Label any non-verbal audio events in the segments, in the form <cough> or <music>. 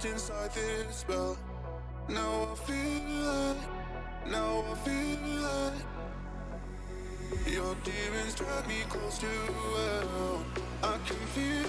trapped inside this spell. Now I feel it, now I feel it. Your demons drag me close to hell. I can feel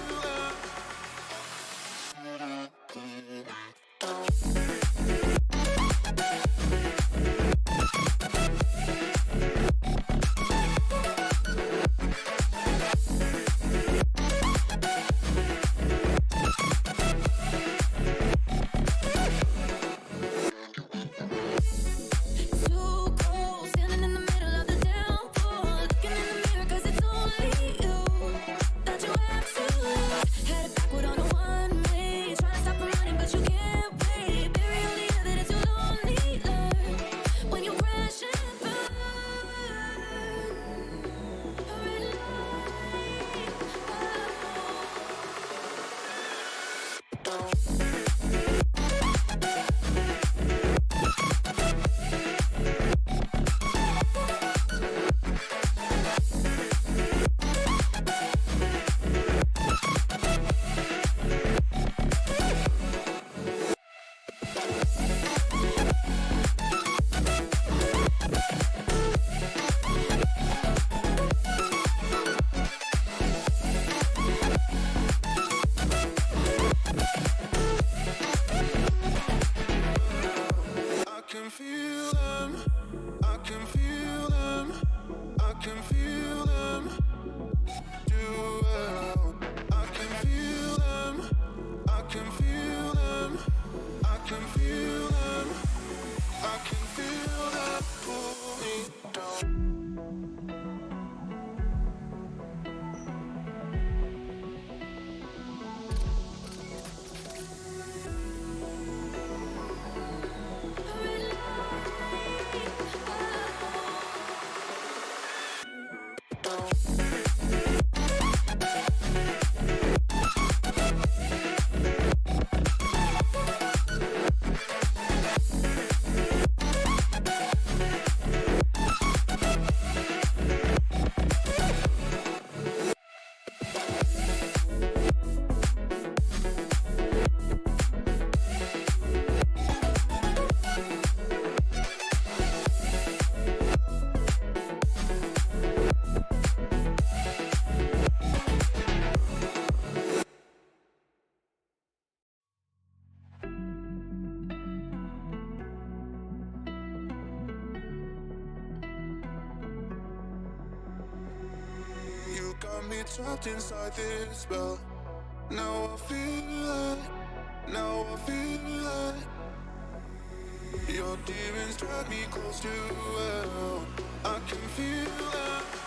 trapped inside this spell. Now I feel it, now I feel it. Your demons drag me close to hell. I can feel it.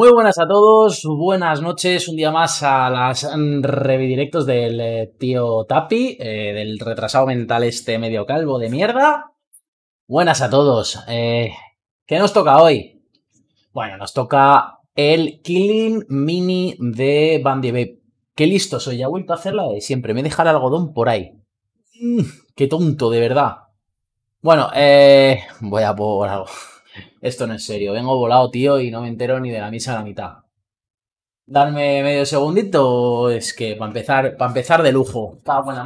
Muy buenas a todos, buenas noches, un día más a las revidirectos del eh, tío Tapi, eh, del retrasado mental este medio calvo de mierda. Buenas a todos. Eh, ¿Qué nos toca hoy? Bueno, nos toca el Killing Mini de Bandy Qué listo soy, ya vuelto a hacerla de siempre. Me dejado el algodón por ahí. Mm, qué tonto, de verdad. Bueno, voy a por algo esto no es serio, vengo volado, tío, y no me entero ni de la misa a la mitad. Darme medio segundito es que para empezar, para empezar de lujo. está buena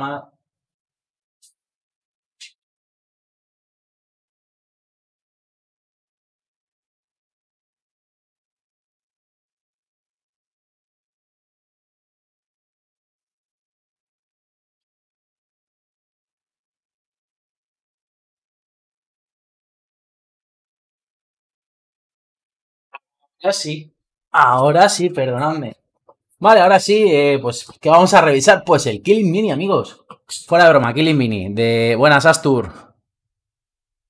Ahora sí. Ahora sí, perdonadme. Vale, ahora sí, eh, pues, que vamos a revisar? Pues el Killing Mini, amigos. Fuera de broma, Killing Mini, de Buenas Astur.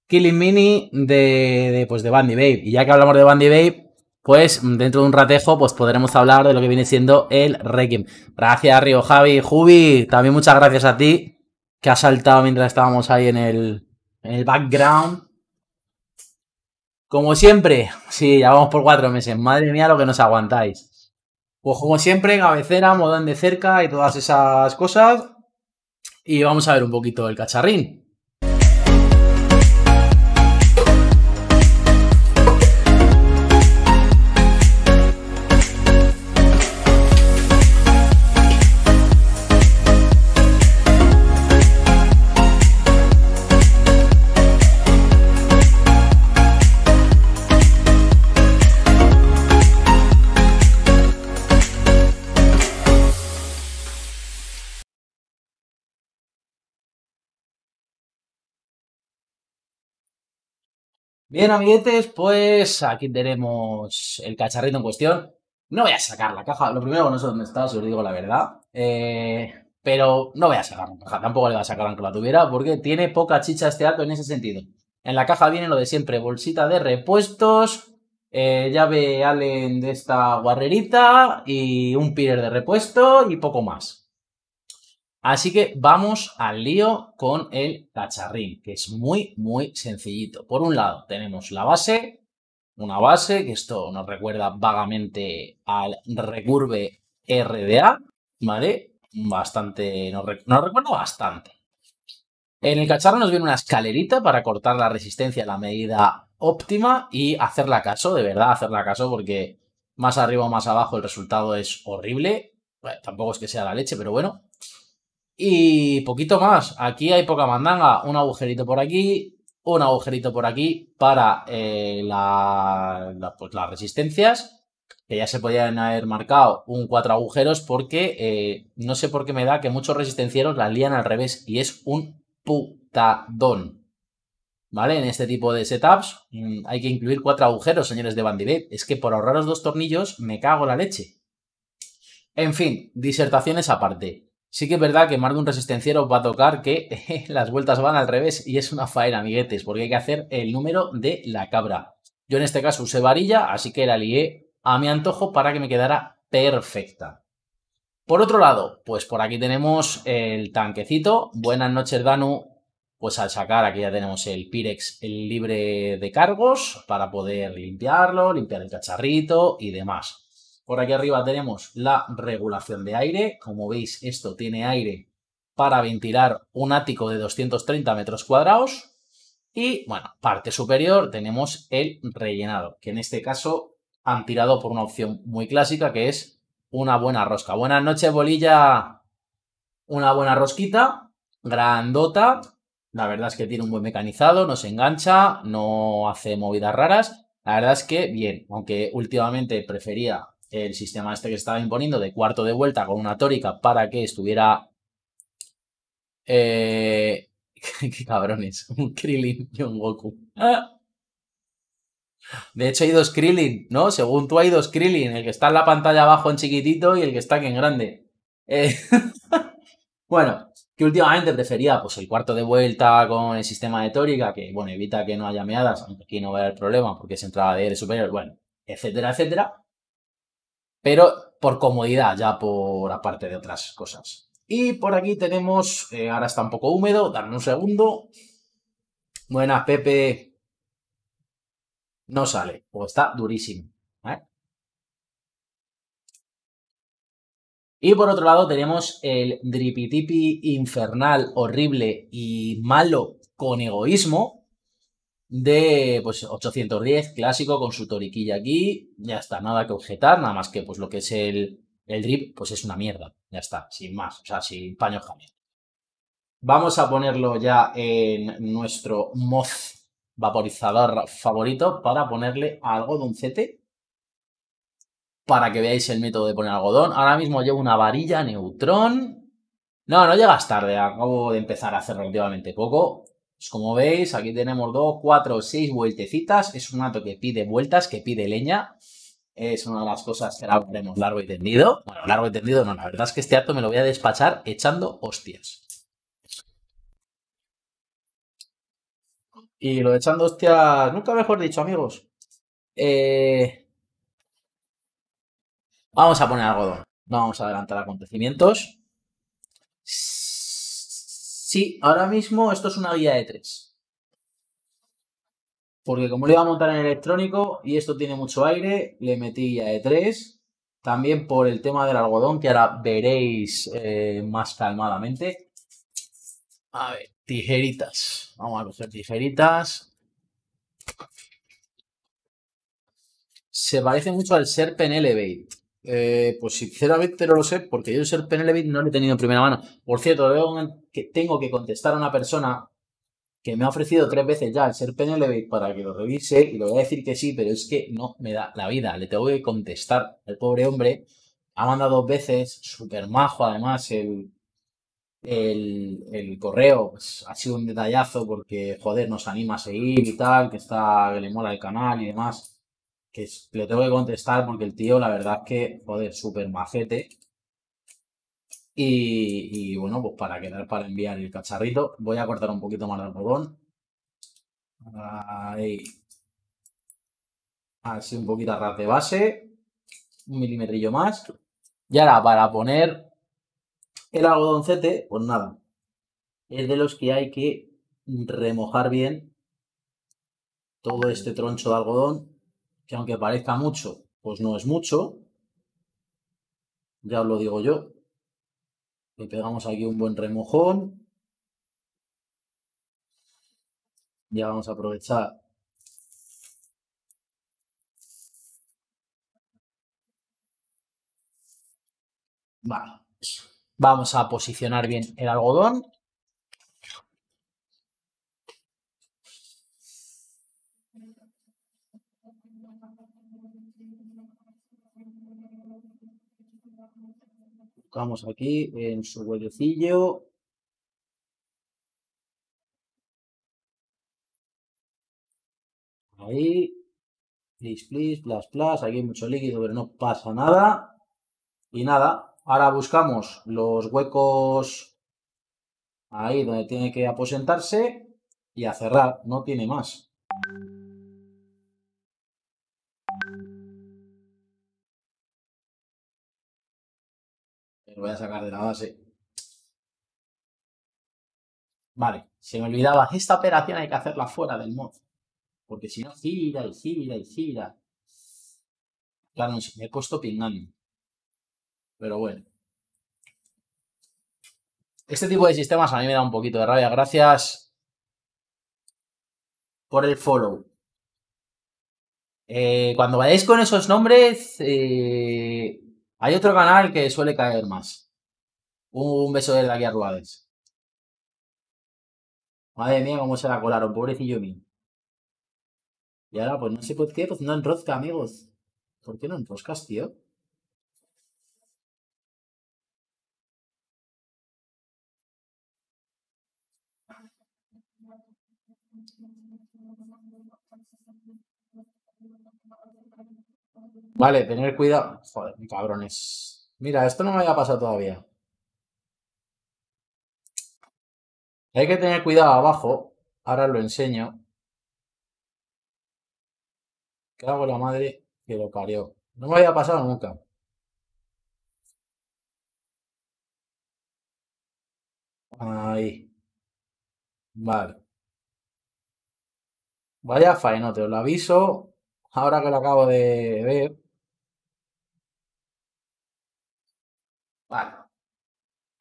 Killing Mini de, de pues, de Bandy Babe. Y ya que hablamos de Bandy Babe, pues dentro de un ratejo pues podremos hablar de lo que viene siendo el Requiem. Gracias Río Javi, Jubi, también muchas gracias a ti que has saltado mientras estábamos ahí en el, en el background como siempre, sí, ya vamos por cuatro meses. Madre mía, lo que nos aguantáis. Pues como siempre, cabecera, modón de cerca y todas esas cosas. Y vamos a ver un poquito el cacharrín. Bien, amiguetes, pues aquí tenemos el cacharrito en cuestión. No voy a sacar la caja, lo primero no sé dónde está, si os digo la verdad. Eh, pero no voy a sacar la caja, tampoco le voy a sacar aunque la tuviera, porque tiene poca chicha este dato en ese sentido. En la caja viene lo de siempre, bolsita de repuestos, eh, llave Allen de esta guarrerita y un pirer de repuesto y poco más. Así que vamos al lío con el cacharrín, que es muy, muy sencillito. Por un lado tenemos la base, una base, que esto nos recuerda vagamente al recurve RDA, ¿vale? Bastante, no recuerdo bastante. En el cacharro nos viene una escalerita para cortar la resistencia a la medida óptima y hacerla caso, de verdad hacerla caso, porque más arriba o más abajo el resultado es horrible. Bueno, tampoco es que sea la leche, pero bueno. Y poquito más. Aquí hay poca mandanga. Un agujerito por aquí, un agujerito por aquí para eh, pues, las resistencias. Que ya se podían haber marcado un cuatro agujeros porque eh, no sé por qué me da que muchos resistencieros la lían al revés. Y es un putadón. ¿Vale? En este tipo de setups mm, hay que incluir cuatro agujeros, señores de Bandivet, Es que por ahorraros dos tornillos me cago la leche. En fin, disertaciones aparte. Sí que es verdad que más de un resistenciero va a tocar que <laughs> las vueltas van al revés y es una faena, amiguetes, porque hay que hacer el número de la cabra. Yo en este caso usé varilla, así que la lié a mi antojo para que me quedara perfecta. Por otro lado, pues por aquí tenemos el tanquecito. Buenas noches, Danu. Pues al sacar aquí ya tenemos el Pirex libre de cargos para poder limpiarlo, limpiar el cacharrito y demás. Por aquí arriba tenemos la regulación de aire. Como veis, esto tiene aire para ventilar un ático de 230 metros cuadrados. Y, bueno, parte superior tenemos el rellenado, que en este caso han tirado por una opción muy clásica, que es una buena rosca. Buenas noches, bolilla. Una buena rosquita, grandota. La verdad es que tiene un buen mecanizado, no se engancha, no hace movidas raras. La verdad es que bien, aunque últimamente prefería el sistema este que estaba imponiendo de cuarto de vuelta con una tórica para que estuviera... Eh, <laughs> ¡Qué cabrones! Un Krillin y un Goku. De hecho, hay dos Krillin, ¿no? Según tú, hay dos Krillin. El que está en la pantalla abajo en chiquitito y el que está aquí en grande. Eh, <laughs> bueno, que últimamente prefería pues el cuarto de vuelta con el sistema de tórica, que bueno, evita que no haya meadas, aunque aquí no va a haber problema porque es entrada de aire superior, bueno, etcétera, etcétera pero por comodidad, ya por aparte de otras cosas. Y por aquí tenemos, eh, ahora está un poco húmedo, dame un segundo. Buenas, Pepe. No sale, o está durísimo. ¿eh? Y por otro lado tenemos el dripitipi infernal, horrible y malo con egoísmo, de pues 810 clásico con su toriquilla aquí, ya está, nada que objetar, nada más que pues lo que es el, el drip, pues es una mierda, ya está, sin más, o sea, sin paño también Vamos a ponerlo ya en nuestro mod vaporizador favorito para ponerle CT. para que veáis el método de poner algodón. Ahora mismo llevo una varilla neutrón. No, no llegas tarde, acabo de empezar a hacer relativamente poco. Pues como veis, aquí tenemos dos, cuatro, seis vueltecitas. Es un acto que pide vueltas, que pide leña. Es una de las cosas que ahora largo y tendido. Bueno, largo y tendido no, la verdad es que este acto me lo voy a despachar echando hostias. Y lo echando hostias, nunca mejor dicho, amigos. Eh, vamos a poner algodón. No vamos a adelantar acontecimientos. Sí, ahora mismo esto es una guía de 3 Porque como le iba a montar en electrónico y esto tiene mucho aire, le metí guía de 3 También por el tema del algodón, que ahora veréis eh, más calmadamente. A ver, tijeritas. Vamos a coger tijeritas. Se parece mucho al Serpent Elevate. Eh, pues sinceramente no lo sé, porque yo ser Penelope no lo he tenido en primera mano. Por cierto, que tengo que contestar a una persona que me ha ofrecido tres veces ya el ser Penelope para que lo revise y lo voy a decir que sí, pero es que no me da la vida. Le tengo que contestar el pobre hombre. Ha mandado dos veces, súper majo además, el, el, correo. Pues, ha sido un detallazo porque, joder, nos anima a seguir y tal, que está, que le mola el canal y demás que le tengo que contestar porque el tío, la verdad es que, joder, súper majete. Y, bueno, pues para quedar, para enviar el cacharrito, voy a cortar un poquito más de algodón. Ahí. Así un poquito a ras de base. Un milimetrillo más. Y ahora, para poner el algodoncete, pues nada. Es de los que hay que remojar bien todo este troncho de algodón que aunque parezca mucho, pues no es mucho. Ya os lo digo yo. Le pegamos aquí un buen remojón. Ya vamos a aprovechar Vamos a posicionar bien el algodón. buscamos aquí en su huellecillo. Ahí. Please, please, plus, plus. Aquí hay mucho líquido, pero no pasa nada. Y nada, ahora buscamos los huecos ahí donde tiene que aposentarse y a cerrar, no tiene más. Lo voy a sacar de la base. Vale, se me olvidaba. Esta operación hay que hacerla fuera del mod. Porque si no, gira y gira y gira. Claro, me he puesto pingando. Pero bueno. Este tipo de sistemas a mí me da un poquito de rabia. Gracias por el follow. Eh, cuando vayáis con esos nombres, eh, hay otro canal que suele caer más. Un beso de aquí a Ruades. Madre mía, cómo se la colaron, pobrecillo mío. Y ahora, pues no sé por qué, pues no enrosca, amigos. ¿Por qué no enroscas, tío? Vale, tener cuidado. Joder, cabrones. Mira, esto no me había pasado todavía. Hay que tener cuidado abajo. Ahora lo enseño. ¿Qué hago la madre que lo parió. No me había pasado nunca. Ahí. Vale. Vaya faenote, os lo aviso. Ahora que lo acabo de ver.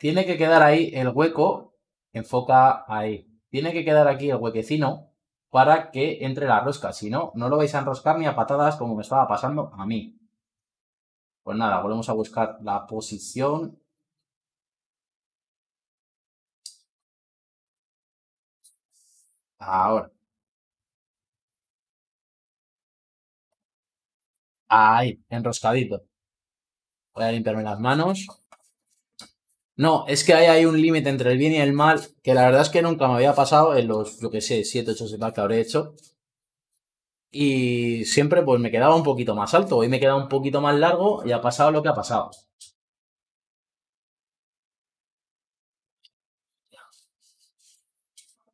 Tiene que quedar ahí el hueco, enfoca ahí. Tiene que quedar aquí el huequecino para que entre la rosca. Si no, no lo vais a enroscar ni a patadas como me estaba pasando a mí. Pues nada, volvemos a buscar la posición. Ahora. Ahí, enroscadito. Voy a limpiarme las manos. No, es que hay, hay un límite entre el bien y el mal que la verdad es que nunca me había pasado en los, yo que sé, 7, 8 semanas que habré hecho. Y siempre pues me quedaba un poquito más alto. Hoy me queda un poquito más largo y ha pasado lo que ha pasado.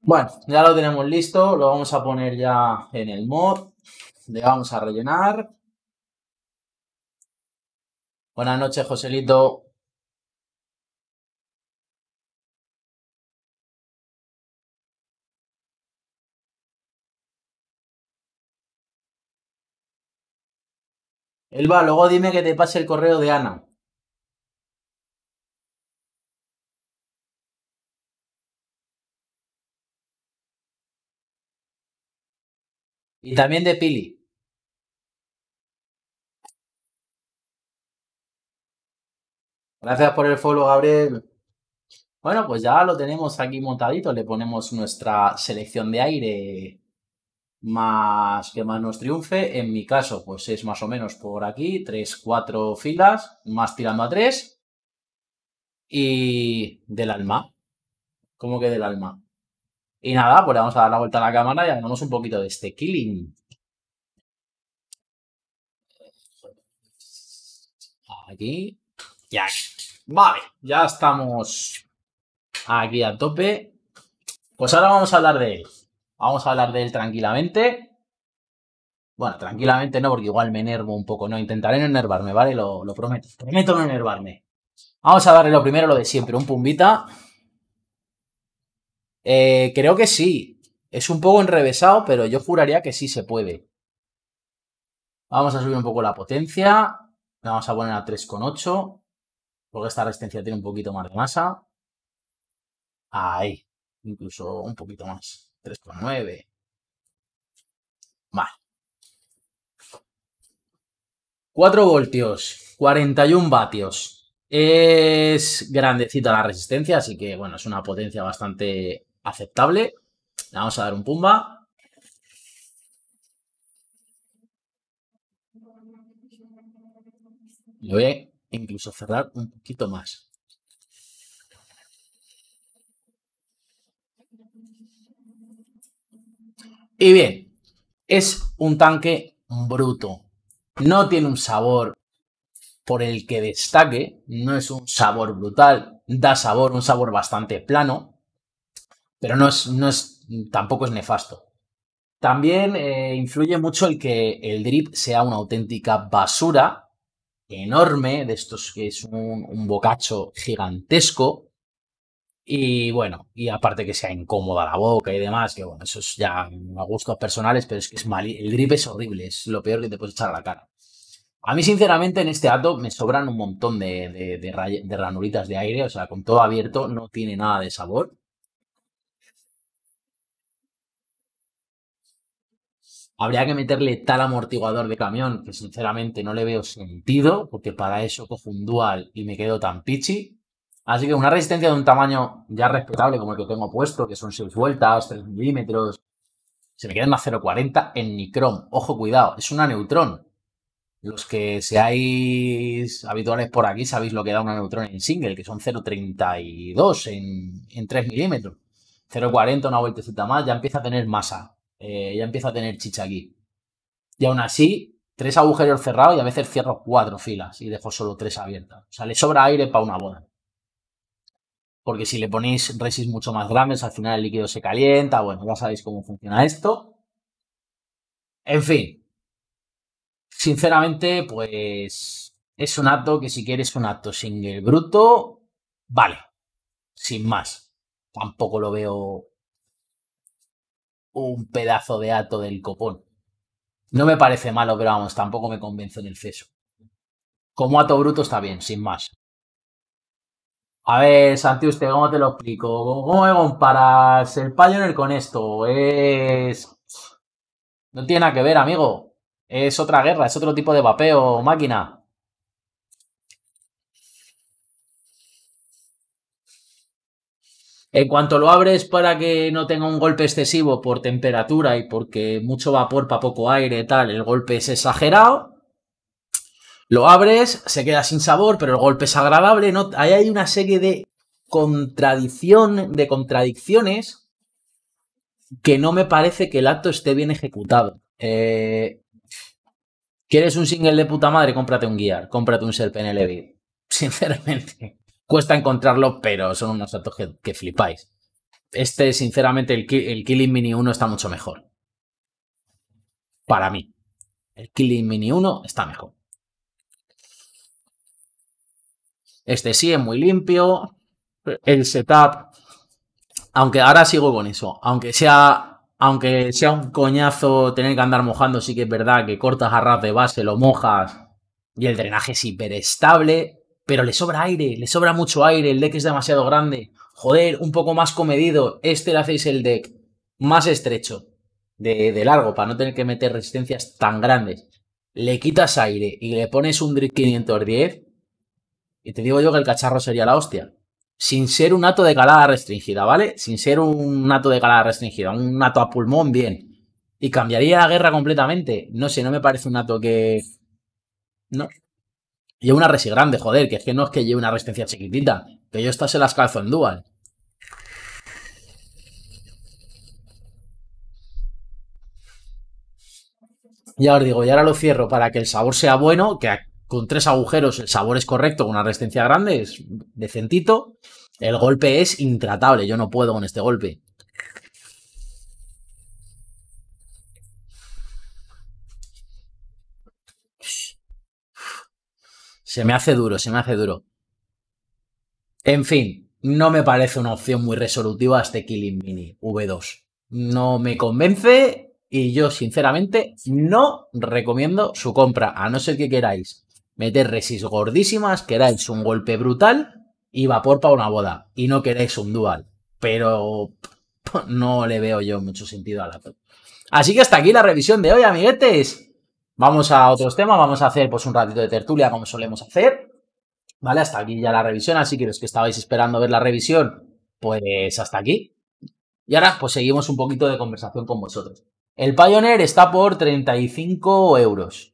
Bueno, ya lo tenemos listo. Lo vamos a poner ya en el mod. Le vamos a rellenar. Buenas noches, Joselito. Elba, luego dime que te pase el correo de Ana. Y también de Pili. Gracias por el follow, Gabriel. Bueno, pues ya lo tenemos aquí montadito. Le ponemos nuestra selección de aire más que más nos triunfe. En mi caso, pues es más o menos por aquí, 3, 4 filas, más tirando a 3. Y del alma. como que del alma? Y nada, pues vamos a dar la vuelta a la cámara y hablamos un poquito de este killing. Aquí. Ya. Vale, ya estamos aquí a tope. Pues ahora vamos a hablar de él. Vamos a hablar de él tranquilamente. Bueno, tranquilamente no, porque igual me enervo un poco. No, intentaré no enervarme, ¿vale? Lo, prometo. Prometo no enervarme. Vamos a darle lo primero, lo de siempre. Un pumbita. Eh, creo que sí. Es un poco enrevesado, pero yo juraría que sí se puede. Vamos a subir un poco la potencia. La vamos a poner a 3,8. Porque esta resistencia tiene un poquito más de masa. Ahí. Incluso un poquito más. 3,9. Vale. 4 voltios, 41 vatios. Es grandecita la resistencia, así que bueno, es una potencia bastante aceptable. Le vamos a dar un pumba. Lo voy a incluso cerrar un poquito más. Y bien, es un tanque bruto. No tiene un sabor por el que destaque. No es un sabor brutal. Da sabor, un sabor bastante plano. Pero no es, tampoco es nefasto. También eh, influye mucho el que el drip sea una auténtica basura enorme, de estos que es un bocacho gigantesco, y bueno, y aparte que sea incómoda la boca y demás, que bueno, eso es ya a gustos personales, pero es que es mal, el grip es horrible, es lo peor que te puedes echar a la cara. A mí, sinceramente, en este ato me sobran un montón de, de, de, ranuritas de aire, o sea, con todo abierto no tiene nada de sabor. Habría que meterle tal amortiguador de camión que sinceramente no le veo sentido, porque para eso cojo un dual y me quedo tan pichi. Así que una resistencia de un tamaño ya respetable como el que tengo puesto, que son 6 vueltas, 3 milímetros, se me quedan más 0,40 en Nicrom. Ojo, cuidado, es una neutrón. Los que seáis habituales por aquí sabéis lo que da una neutrón en single, que son 0,32 en, en 3 milímetros. 0,40, una vueltecita más, ya empieza a tener masa, eh, ya empieza a tener chicha aquí. Y aún así, tres agujeros cerrados y a veces cierro cuatro filas y dejo solo tres abiertas. O sea, le sobra aire para una boda porque si le ponéis resis mucho más grandes, al final el líquido se calienta, bueno, ya sabéis cómo funciona esto. En fin, sinceramente, pues es un acto que si quieres un acto single bruto, vale, sin más. Tampoco lo veo un pedazo de acto del copón. No me parece malo, pero vamos, tampoco me convenzo en el ceso. Como ato bruto está bien, sin más. A ver, Santi, usted, ¿cómo te lo explico? ¿Cómo me comparas el Pioneer con esto? Es... No tiene nada que ver, amigo. Es otra guerra, es otro tipo de vapeo, máquina. En cuanto lo abres para que no tenga un golpe excesivo por temperatura y porque mucho vapor para poco aire, tal, el golpe es exagerado. Lo abres, se queda sin sabor, pero el golpe es agradable. ¿no? Ahí hay una serie de contradicciones que no me parece que el acto esté bien ejecutado. Eh, ¿Quieres un single de puta madre? Cómprate un Guiar, cómprate un Serpene Levy. <laughs> Sinceramente, cuesta encontrarlo, pero son unos actos que, flipáis. Este, sinceramente, el, el Killing Mini 1 está mucho mejor. Para mí. El Killing Mini 1 está mejor. Este sí es muy limpio. El setup, aunque ahora sigo con eso, aunque sea aunque sea un coñazo tener que andar mojando, sí que es verdad que cortas a de base, lo mojas y el drenaje es hiperestable, pero le sobra aire, le sobra mucho aire, el deck es demasiado grande. Joder, un poco más comedido, este le hacéis el deck más estrecho, de, de largo, para no tener que meter resistencias tan grandes. Le quitas aire y le pones un Drift 510 y te digo yo que el cacharro sería la hostia. Sin ser un ato de calada restringida, ¿vale? Sin ser un ato de calada restringida, un ato a pulmón, bien. Y cambiaría la guerra completamente. No sé, no me parece un ato que. No. Lleva una resi grande, joder, que es que no es que lleve una resistencia chiquitita. Que yo estas se las calzo en dual. ya os digo, y ahora lo cierro para que el sabor sea bueno, que con tres agujeros, el sabor es correcto, con una resistencia grande, es decentito. El golpe es intratable, yo no puedo con este golpe. Se me hace duro, se me hace duro. En fin, no me parece una opción muy resolutiva este Killing Mini V2. No me convence y yo sinceramente no recomiendo su compra, a no ser que queráis meter resis gordísimas, queráis un golpe brutal y vapor para una boda. Y no queréis un dual. Pero no le veo yo mucho sentido a la Así que hasta aquí la revisión de hoy, amiguetes. Vamos a otros temas, vamos a hacer pues un ratito de tertulia como solemos hacer. Vale, hasta aquí ya la revisión, así que los que estabais esperando ver la revisión, pues hasta aquí. Y ahora pues seguimos un poquito de conversación con vosotros. El Pioneer está por 35 euros.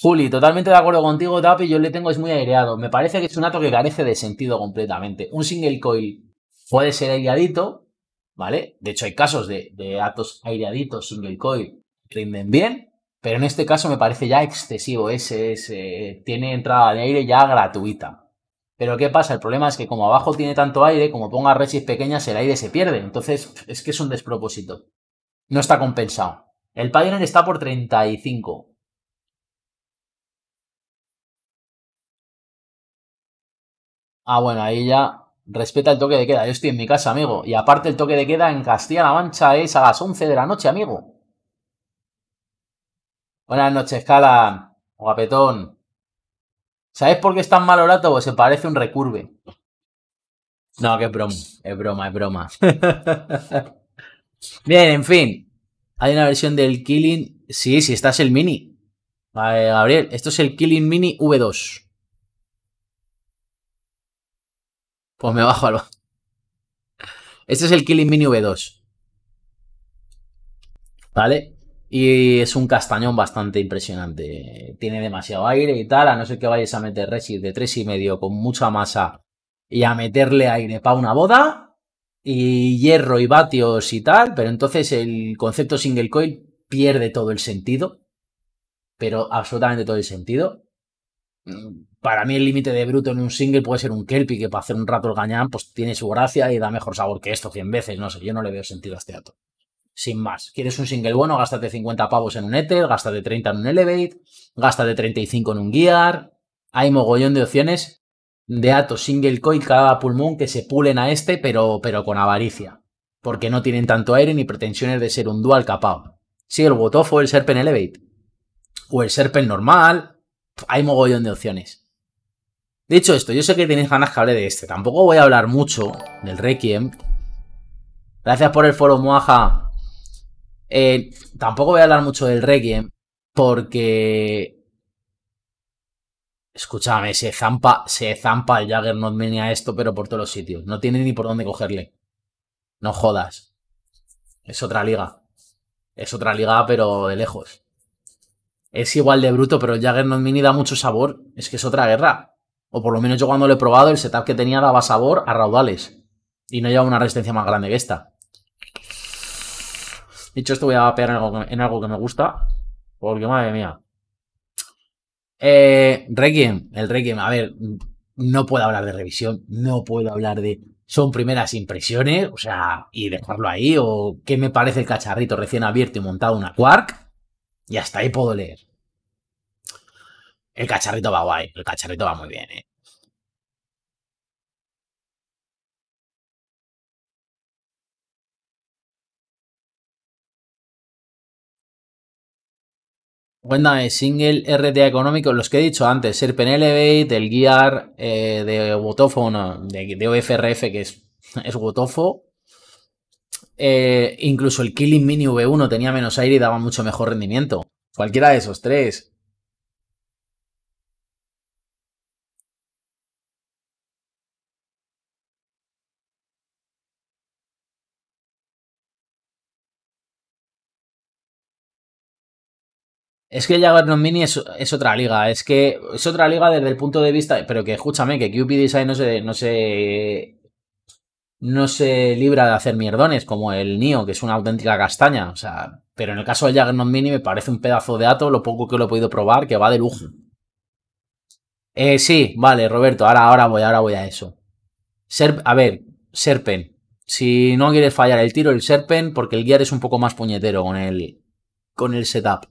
Juli, totalmente de acuerdo contigo, Tapi, yo le tengo es muy aireado. Me parece que es un ato que carece de sentido completamente. Un single coil puede ser aireadito, ¿vale? De hecho, hay casos de, de atos aireaditos, single coil, rinden bien, pero en este caso me parece ya excesivo. Ese, eh, tiene entrada de aire ya gratuita. Pero ¿qué pasa? El problema es que como abajo tiene tanto aire, como ponga rechis pequeñas, el aire se pierde. Entonces, es que es un despropósito. No está compensado. El Pioneer está por 35. Ah, bueno, ahí ya respeta el toque de queda. Yo estoy en mi casa, amigo. Y aparte el toque de queda en Castilla-La Mancha es a las 11 de la noche, amigo. Buenas noches, Cala. Guapetón. ¿Sabes por qué es tan mal orato? Pues se parece un recurve. No, que broma. Es broma, es broma. <laughs> Bien, en fin. Hay una versión del Killing. Sí, sí, esta es el mini. Vale, Gabriel, esto es el Killing Mini V2. Pues me bajo al... Este es el Killing Mini V2. ¿Vale? Y es un castañón bastante impresionante. Tiene demasiado aire y tal, a no ser que vayas a meter Resid de 3,5 con mucha masa y a meterle aire para una boda y hierro y vatios y tal, pero entonces el concepto single coil pierde todo el sentido, pero absolutamente todo el sentido para mí el límite de bruto en un single puede ser un Kelpie, que para hacer un rato el gañán, pues tiene su gracia y da mejor sabor que esto 100 veces. No sé, yo no le veo sentido a este ato. Sin más. ¿Quieres un single bueno? Gástate 50 pavos en un Ether, gástate 30 en un Elevate, gástate 35 en un Gear. Hay mogollón de opciones de atos single coin cada pulmón que se pulen a este, pero, pero con avaricia. Porque no tienen tanto aire ni pretensiones de ser un dual capao. Si el o el Serpent Elevate. O el Serpent normal. Hay mogollón de opciones. Dicho esto, yo sé que tenéis ganas que hable de este. Tampoco voy a hablar mucho del Requiem. Gracias por el foro, Moaja. Eh, tampoco voy a hablar mucho del Requiem porque... Escúchame, se zampa, se zampa el Mini a esto, pero por todos los sitios. No tiene ni por dónde cogerle. No jodas. Es otra liga. Es otra liga, pero de lejos. Es igual de bruto, pero el Jagger Not Mini da mucho sabor. Es que es otra guerra. O por lo menos yo cuando lo he probado, el setup que tenía daba sabor a raudales. Y no lleva una resistencia más grande que esta. Dicho esto, voy a pegar en algo, que, me gusta. Porque madre mía. Eh, el Requiem, a ver, no puedo hablar de revisión, no puedo hablar de. Son primeras impresiones, o sea, y dejarlo ahí, o qué me parece el cacharrito recién abierto y montado una Quark, y hasta ahí puedo leer. El cacharrito va guay, el cacharrito va muy bien, ¿eh? Cuéntame, single RTA económico, los que he dicho antes, Serpen Elevate, el Gear eh, de Wotofo, de, OFRF, que es, <laughs> es Wotofo. Eh, incluso el Killing Mini V1 tenía menos aire y daba mucho mejor rendimiento. Cualquiera de esos tres. Es que no Mini es, es, otra liga, es que es otra liga desde el punto de vista, pero que escúchame, que QP Design no se, no se, no libra de hacer mierdones como el Nio, que es una auténtica castaña, o sea, pero en el caso de no Mini me parece un pedazo de ato, lo poco que lo he podido probar, que va de lujo. Eh, sí, vale, Roberto, ahora, ahora voy, ahora voy a eso. a ver, Serpen, si no quieres fallar el tiro, el Serpen, porque el Gear es un poco más puñetero con el, con el setup.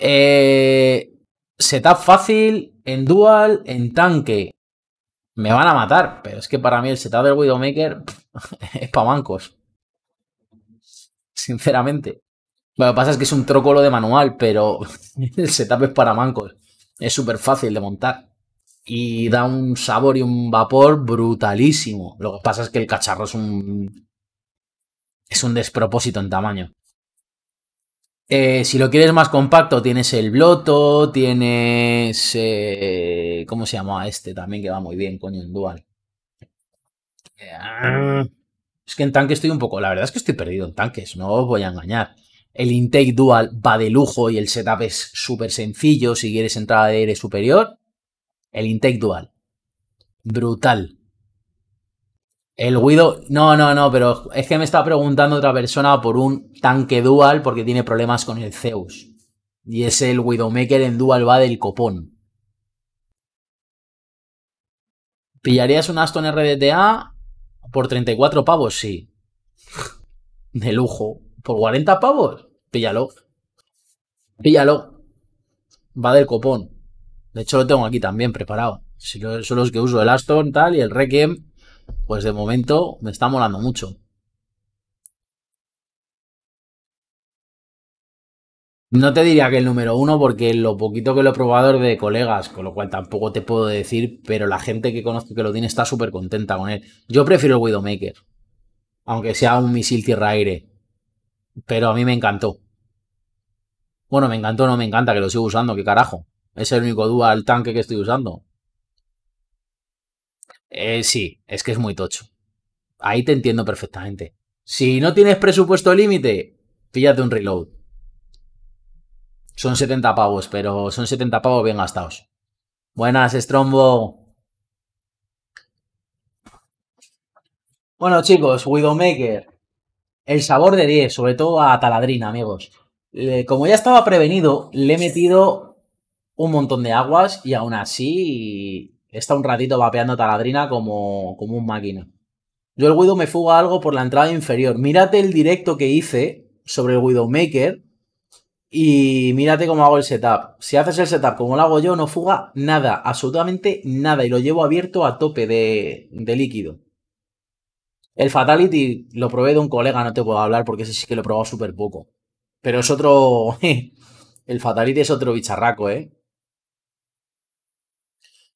Eh, setup fácil, en dual, en tanque. Me van a matar, pero es que para mí el setup del Widowmaker <laughs> es para mancos. Sinceramente. Lo que pasa es que es un trócolo de manual, pero <laughs> el setup es para mancos. Es súper fácil de montar. Y da un sabor y un vapor brutalísimo. Lo que pasa es que el cacharro es un. Es un despropósito en tamaño. Eh, si lo quieres más compacto, tienes el Bloto, tienes. Eh, ¿Cómo se llama este también? Que va muy bien, coño, en Dual. Eh, ah. Es que en tanque estoy un poco. La verdad es que estoy perdido en tanques, no os voy a engañar. El intake dual va de lujo y el setup es súper sencillo si quieres entrada de aire superior. El intake dual. Brutal. El Guido, no, no, no, pero es que me está preguntando otra persona por un tanque dual porque tiene problemas con el Zeus. Y es el Widowmaker en dual va del copón. ¿Pillarías un Aston RDTA por 34 pavos? Sí. <laughs> De lujo. ¿Por 40 pavos? Píllalo. Píllalo. Va del copón. De hecho, lo tengo aquí también preparado. Si son los que uso el Aston, tal, y el Requiem pues de momento me está molando mucho. No te diría que el número uno, porque lo poquito que lo he probado es de colegas, con lo cual tampoco te puedo decir, pero la gente que conozco que lo tiene está súper contenta con él. Yo prefiero el Widowmaker, aunque sea un misil tierra-aire, pero a mí me encantó. Bueno, me encantó, no me encanta, que lo sigo usando, que carajo. Es el único dual tanque que estoy usando. Eh, sí, es que es muy tocho. Ahí te entiendo perfectamente. Si no tienes presupuesto límite, píllate un reload. Son 70 pavos, pero son 70 pavos bien gastados. Buenas, Strombo. Bueno, chicos, Widowmaker. El sabor de 10, sobre todo a taladrina, amigos. Como ya estaba prevenido, le he metido un montón de aguas y aún así está un ratito vapeando taladrina como, como un máquina. Yo el guido me fuga algo por la entrada inferior. Mírate el directo que hice sobre el Widowmaker y mírate cómo hago el setup. Si haces el setup como lo hago yo, no fuga nada, absolutamente nada. Y lo llevo abierto a tope de, de líquido. El Fatality lo probé de un colega, no te puedo hablar porque ese sí que lo he probado súper poco. Pero es otro... <laughs> el Fatality es otro bicharraco, ¿eh?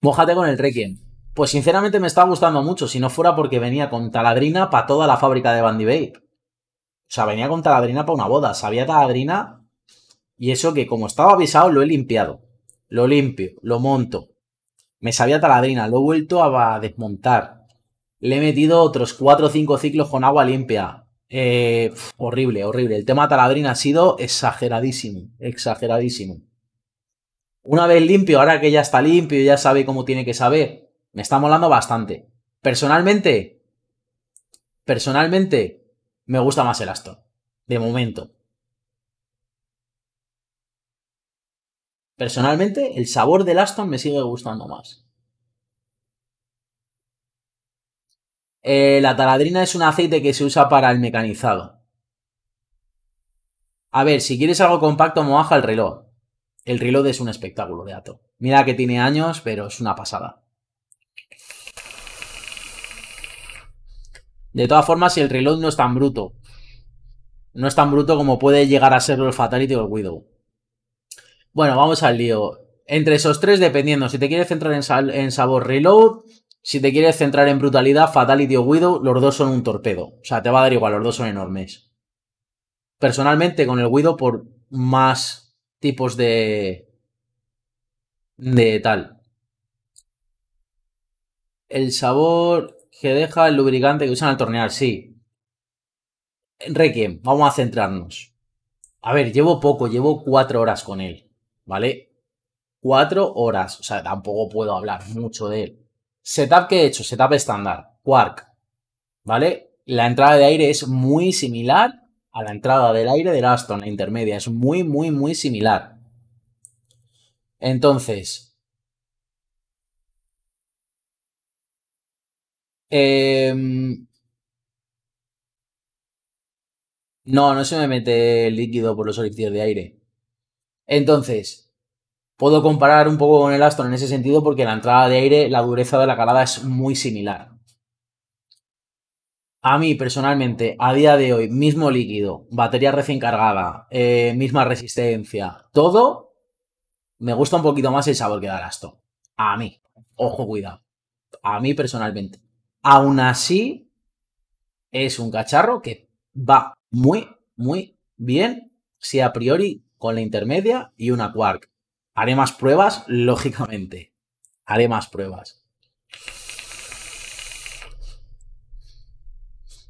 Mójate con el Requiem. Pues sinceramente me está gustando mucho, si no fuera porque venía con taladrina para toda la fábrica de Bandy Babe. O sea, venía con taladrina para una boda, sabía taladrina y eso que como estaba avisado lo he limpiado. Lo limpio, lo monto. Me sabía taladrina, lo he vuelto a desmontar. Le he metido otros 4 o 5 ciclos con agua limpia. Eh, horrible, horrible. El tema taladrina ha sido exageradísimo, exageradísimo. Una vez limpio, ahora que ya está limpio, ya sabe cómo tiene que saber, me está molando bastante. Personalmente, personalmente, me gusta más el Aston, de momento. Personalmente, el sabor del Aston me sigue gustando más. Eh, la taladrina es un aceite que se usa para el mecanizado. A ver, si quieres algo compacto, moja el reloj. El reload es un espectáculo de dato. Mira que tiene años, pero es una pasada. De todas formas, el reload no es tan bruto. No es tan bruto como puede llegar a serlo el Fatality o el Widow. Bueno, vamos al lío. Entre esos tres, dependiendo, si te quieres centrar en, en sabor reload, si te quieres centrar en brutalidad, Fatality o Widow, los dos son un torpedo. O sea, te va a dar igual, los dos son enormes. Personalmente, con el Widow, por más tipos de. de tal. El sabor que deja el lubricante que usan al tornear, sí. Requiem, vamos a centrarnos. A ver, llevo poco, llevo cuatro horas con él, ¿vale? Cuatro horas, o sea, tampoco puedo hablar mucho de él. Setup que he hecho, setup estándar, Quark, ¿vale? La entrada de aire es muy similar a la entrada del aire del Aston, la intermedia. Es muy, muy, muy similar. Entonces, em, no, no se me mete ...el líquido por los orificios de aire. Entonces, puedo comparar un poco con el Aston en ese sentido porque la entrada de aire, la dureza de la calada es muy similar. A mí personalmente, a día de hoy, mismo líquido, batería recién cargada, eh, misma resistencia, todo, me gusta un poquito más el sabor que da A mí. Ojo, cuidado. A mí personalmente. Aún así, es un cacharro que va muy, muy bien si a priori con la intermedia y una quark. Haré más pruebas, <laughs> lógicamente. Haré más pruebas.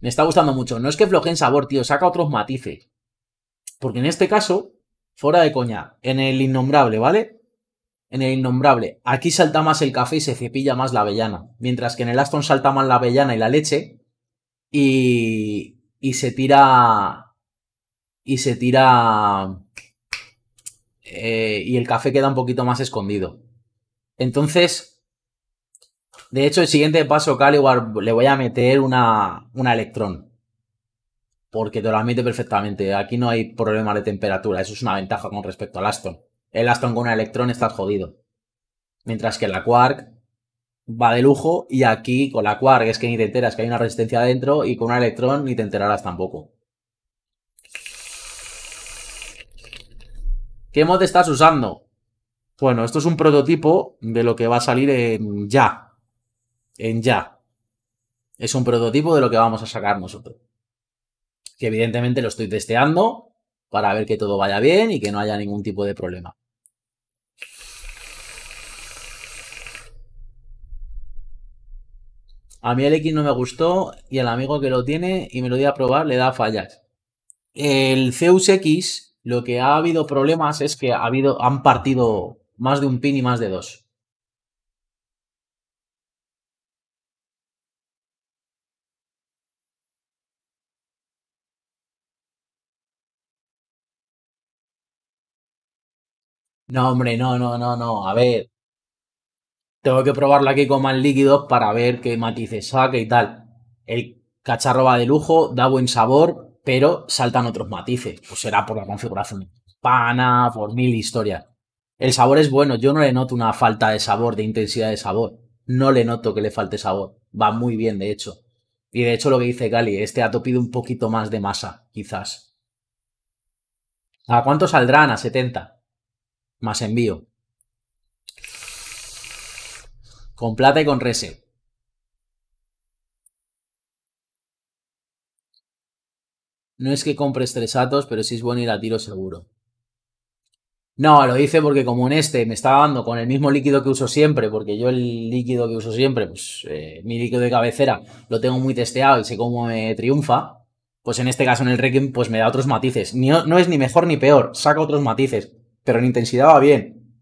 Me está gustando mucho. No es que floje en sabor, tío, saca otros matices. Porque en este caso, fuera de coña, en el innombrable, ¿vale? En el innombrable, aquí salta más el café y se cepilla más la avellana. Mientras que en el Aston salta más la avellana y la leche. Y, y se tira. Y se tira. Eh, y el café queda un poquito más escondido. Entonces, de hecho, el siguiente paso, Calibar, le voy a meter una, Electrón. Porque te lo admite perfectamente. Aquí no hay problema de temperatura. Eso es una ventaja con respecto al Aston. El Aston con un Electrón está jodido. Mientras que la Quark va de lujo. Y aquí con la Quark es que ni te enteras que hay una resistencia adentro. Y con una Electrón ni te enterarás tampoco. ¿Qué mod estás usando? Bueno, esto es un prototipo de lo que va a salir en ya, en ya. Es un prototipo de lo que vamos a sacar nosotros. Que evidentemente lo estoy testeando para ver que todo vaya bien y que no haya ningún tipo de problema. A mí el X no me gustó y el amigo que lo tiene y me lo dio a probar le da fallas. El Zeus X, lo que ha habido problemas es que ha habido, han partido más de un pin y más de dos. No, hombre, no, no, no, no. A ver. Tengo que probarlo aquí con más líquidos para ver qué matices saque y tal. El cacharro va de lujo, da buen sabor, pero saltan otros matices. Pues será por la configuración pana, por mil historias. El sabor es bueno, yo no le noto una falta de sabor, de intensidad de sabor. No le noto que le falte sabor. Va muy bien, de hecho. Y de hecho lo que dice Gali, este ha topido un poquito más de masa, quizás. ¿A cuánto saldrán? A 70 más envío. Con plata y con rese. No es que compre estresatos, pero sí es bueno ir a tiro seguro. No, lo hice porque como en este me estaba dando con el mismo líquido que uso siempre, porque yo el líquido que uso siempre, pues eh, mi líquido de cabecera lo tengo muy testeado y sé cómo me triunfa, pues en este caso en el Requiem pues me da otros matices. no es ni mejor ni peor, saca otros matices pero en intensidad va bien.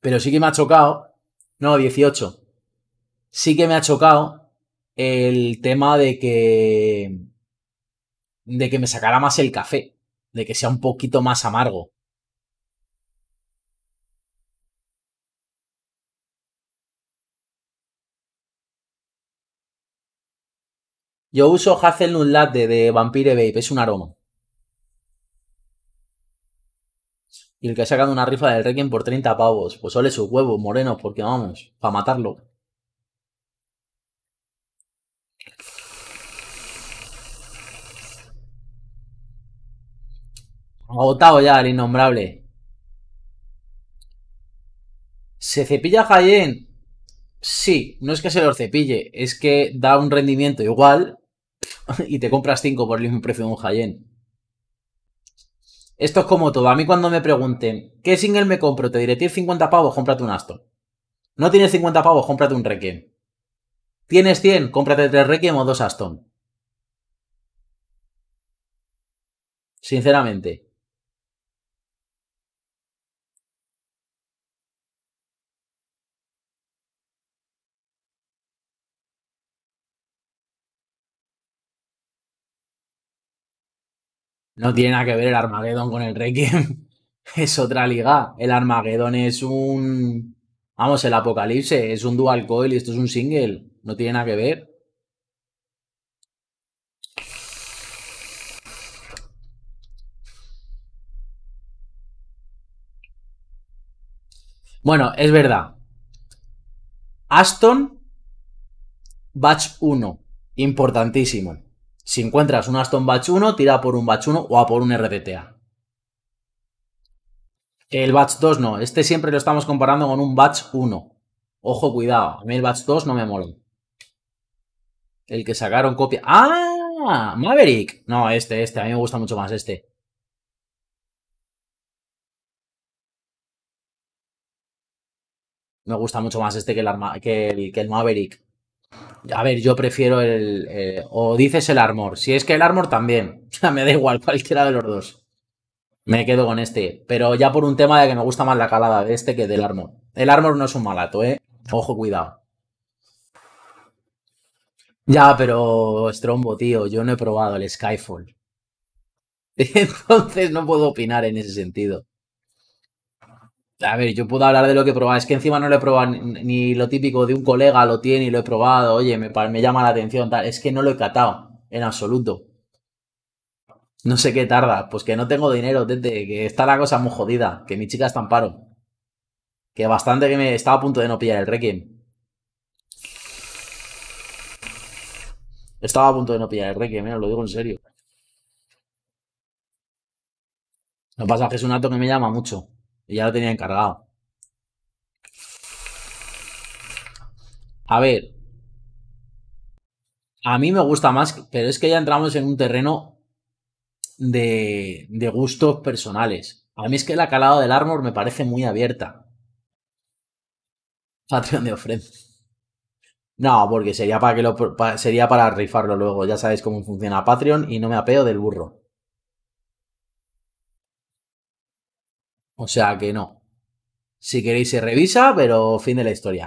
Pero sí que me ha chocado, no, 18. Sí que me ha chocado el tema de que de que me sacara más el café, de que sea un poquito más amargo. Yo uso Hazelnut Latte de Vampire Vape, es un aroma. Y el que ha sacado una rifa del Requiem por 30 pavos. Pues ole sus huevo, moreno, porque vamos, para matarlo. Agotado ya el innombrable. ¿Se cepilla Jayen? Sí, no es que se lo cepille, es que da un rendimiento igual <laughs> y te compras 5 por el mismo precio de un Jayen. Esto es como todo. A mí cuando me pregunten, ¿qué single me compro? Te diré, ¿tienes 50 pavos? Cómprate un Aston. No tienes 50 pavos, cómprate un Requiem. ¿Tienes 100? Cómprate 3 Requiem o 2 Aston. Sinceramente. No tiene nada que ver el Armageddon con el Requiem. <laughs> es otra liga. El Armageddon es un. Vamos, el Apocalipse es un dual coil y esto es un single. No tiene nada que ver. Bueno, es verdad. Aston, batch 1, importantísimo. Si encuentras un Aston Batch 1, tira por un Batch 1 o a por un RTTA. El Batch 2 no, este siempre lo estamos comparando con un Batch 1. Ojo, cuidado, a mí el Batch 2 no me mola. El que sacaron copia... ¡Ah! Maverick. No, este, este, a mí me gusta mucho más este. Me gusta mucho más este que el, que el Maverick. A ver, yo prefiero el. Eh, o dices el Armor. Si es que el Armor también. <laughs> O sea, me da igual cualquiera de los dos. Me quedo con este. Pero ya por un tema de que me gusta más la calada de este que del Armor. El Armor no es un malato, ¿eh? Ojo, cuidado. Ya, pero Strombo, tío, yo no he probado el Skyfall. <laughs> Entonces no puedo opinar en ese sentido. A ver, yo puedo hablar de lo que he probado. Es que encima no lo he probado ni, lo típico de un colega lo tiene y lo he probado. Oye, me, llama la atención, tal. Es que no lo he catado, en absoluto. No sé qué tarda. Pues que no tengo dinero, tete. Que está la cosa muy jodida. Que mi chica está en paro. Que bastante que me estaba a punto de no pillar el Requiem. Estaba a punto de no pillar el Requiem, mira, lo digo en serio. Lo que pasa es que es un acto que me llama mucho ya lo tenía encargado. A ver. A mí me gusta más, pero es que ya entramos en un terreno de, gustos personales. A mí es que la calada del Armor me parece muy abierta. Patreon de ofrenda. No, porque sería para que lo, sería para rifarlo luego. Ya sabéis cómo funciona Patreon y no me apeo del burro. O sea que no. Si queréis se revisa, pero fin de la historia.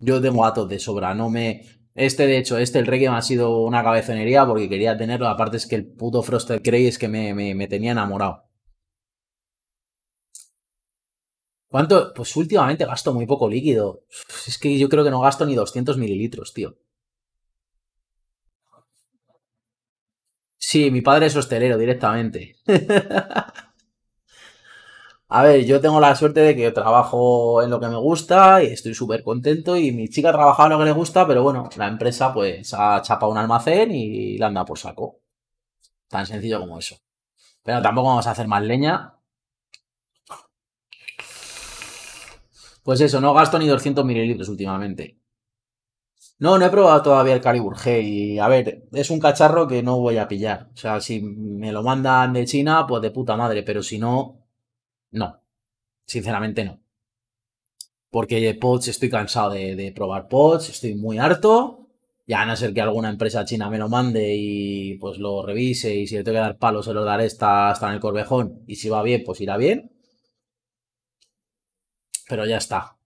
Yo tengo datos de sobra, no me... Este, de hecho, este, el me ha sido una cabezonería porque quería tenerlo. Aparte es que el puto Frosted Cray es que me, me tenía enamorado. ¿Cuánto? Pues últimamente gasto muy poco líquido. Es que yo creo que no gasto ni 200 mililitros, tío. Sí, mi padre es hostelero directamente. <laughs> A ver, yo tengo la suerte de que trabajo en lo que me gusta y estoy súper contento y mi chica trabaja en lo que le gusta, pero bueno, la empresa pues ha chapado un almacén y la anda por saco. Tan sencillo como eso. Pero tampoco vamos a hacer más leña. Pues eso, no gasto ni 200 mililitros últimamente. No, no he probado todavía el Calibur G y a ver, es un cacharro que no voy a pillar. O sea, si me lo mandan de China, pues de puta madre, pero si no, no, sinceramente no. Porque pods, estoy cansado de, probar pods, estoy muy harto. Ya a no ser que alguna empresa china me lo mande y pues lo revise y si le tengo que dar palo se lo daré hasta, hasta en el corvejón y si va bien pues irá bien. Pero ya está.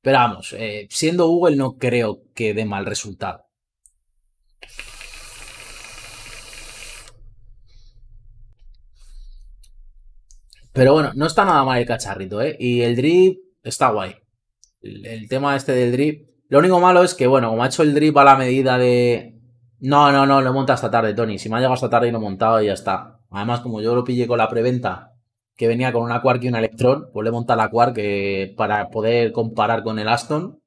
Pero vamos, eh, siendo Google no creo que dé mal resultado. Pero bueno, no está nada mal el cacharrito, ¿eh? Y el drip está guay. El, tema este del drip. Lo único malo es que, bueno, como ha hecho el drip a la medida de... No, no, no, lo monta hasta tarde, Tony. Si me ha llegado hasta tarde y lo he montado ya está. Además, como yo lo pillé con la preventa, que venía con una Quark y un Electron, pues le montado la Quark eh, para poder comparar con el Aston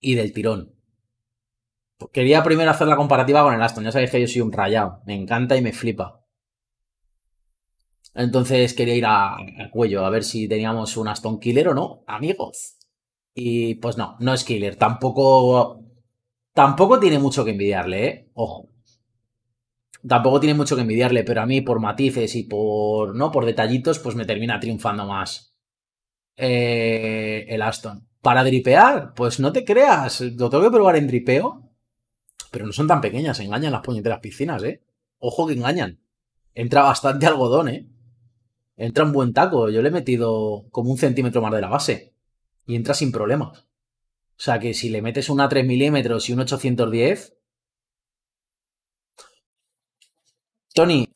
y del tirón. Quería primero hacer la comparativa con el Aston. Ya sabéis que yo soy un rayado. Me encanta y me flipa. Entonces quería ir al cuello a ver si teníamos un Aston Killer o no, amigos. Y pues no, no es Killer. Tampoco. Tampoco tiene mucho que envidiarle, ¿eh? Ojo. Tampoco tiene mucho que envidiarle, pero a mí por matices y por. ¿No? Por detallitos, pues me termina triunfando más. Eh, el Aston. Para dripear, pues no te creas. Lo tengo que probar en dripeo. Pero no son tan pequeñas, engañan las puñeteras piscinas, ¿eh? Ojo que engañan. Entra bastante algodón, ¿eh? entra un buen taco. Yo le he metido como un centímetro más de la base y entra sin problemas. O sea que si le metes una 3 milímetros y un 810. Tony,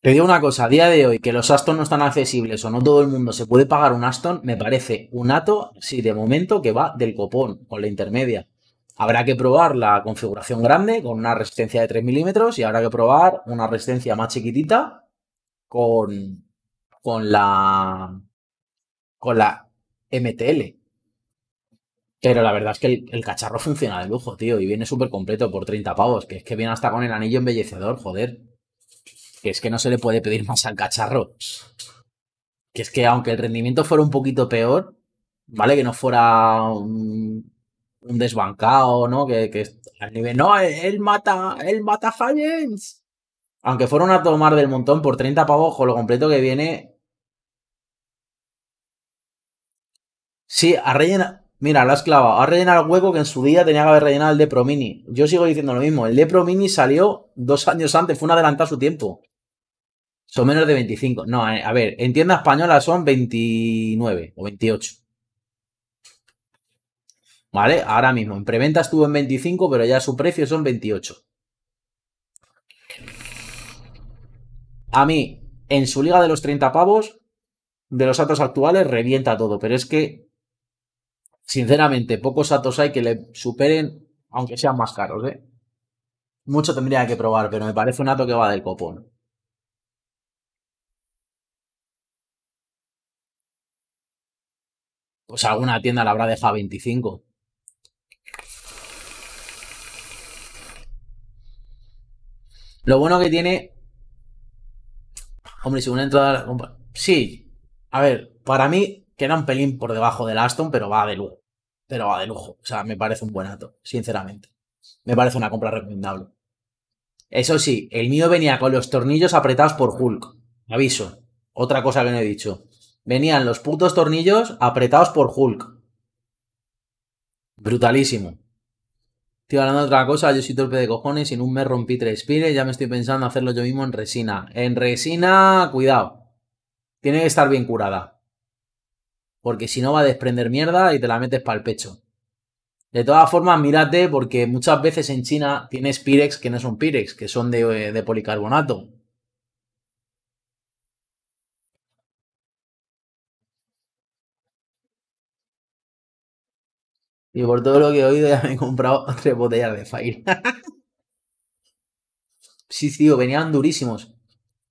te digo una cosa, a día de hoy que los Aston no están accesibles o no todo el mundo se puede pagar un Aston, me parece un ato, si de momento que va del copón con la intermedia. Habrá que probar la configuración grande con una resistencia de 3 milímetros y habrá que probar una resistencia más chiquitita con, con la, con la MTL. Pero la verdad es que el, cacharro funciona de lujo, tío, y viene súper completo por 30 pavos, que es que viene hasta con el anillo embellecedor, joder. Que es que no se le puede pedir <laughs> más al cacharro. Que es que aunque el rendimiento fuera un poquito peor, ¿vale? Que no fuera un, desbancado, ¿no? Que, al nivel, no, él, mata, él mata a Aunque fuera una tomar del montón por 30 pavos, con lo completo que viene, Sí, a rellenado. Mira, lo has clavado. Ha rellenado el hueco que en su día tenía que haber rellenado el de Mini. Yo sigo diciendo lo mismo. El de Mini salió dos años antes, fue un adelantado a su tiempo. Son menos de 25. No, eh, a ver, en tienda española son 29 o 28. ¿Vale? Ahora mismo, en preventa estuvo en 25, pero ya su precio son 28. A mí, en su liga de los 30 pavos, de los datos actuales, revienta todo. Pero es que sinceramente, pocos atos hay que le superen, aunque sean más caros, ¿eh? Mucho tendría que probar, pero me parece un ato que va del copón. Pues alguna tienda la habrá dejado 25. Lo bueno que tiene. Hombre, si una entrada. Sí. A ver, para mí queda un pelín por debajo del Aston, pero va de lujo. Pero va de lujo. O sea, me parece un buen hato, sinceramente. Me parece una compra recomendable. Eso sí, el mío venía con los tornillos apretados por Hulk. Aviso. Otra cosa que no he dicho. Venían los putos tornillos apretados por Hulk. Brutalísimo. tío hablando de otra cosa, yo soy torpe de cojones y en un mes rompí tres pines, ya me estoy pensando hacerlo yo mismo en resina. En resina, cuidado. Tiene que estar bien curada porque si no va a desprender mierda y te la metes para el pecho. De todas formas, mírate, porque muchas veces en China tienes Pirex que no son Pirex, que son eh, de, policarbonato. Y por todo lo que he oído ya me he comprado <laughs> tres botellas de Fire. <laughs> sí, tío, venían durísimos.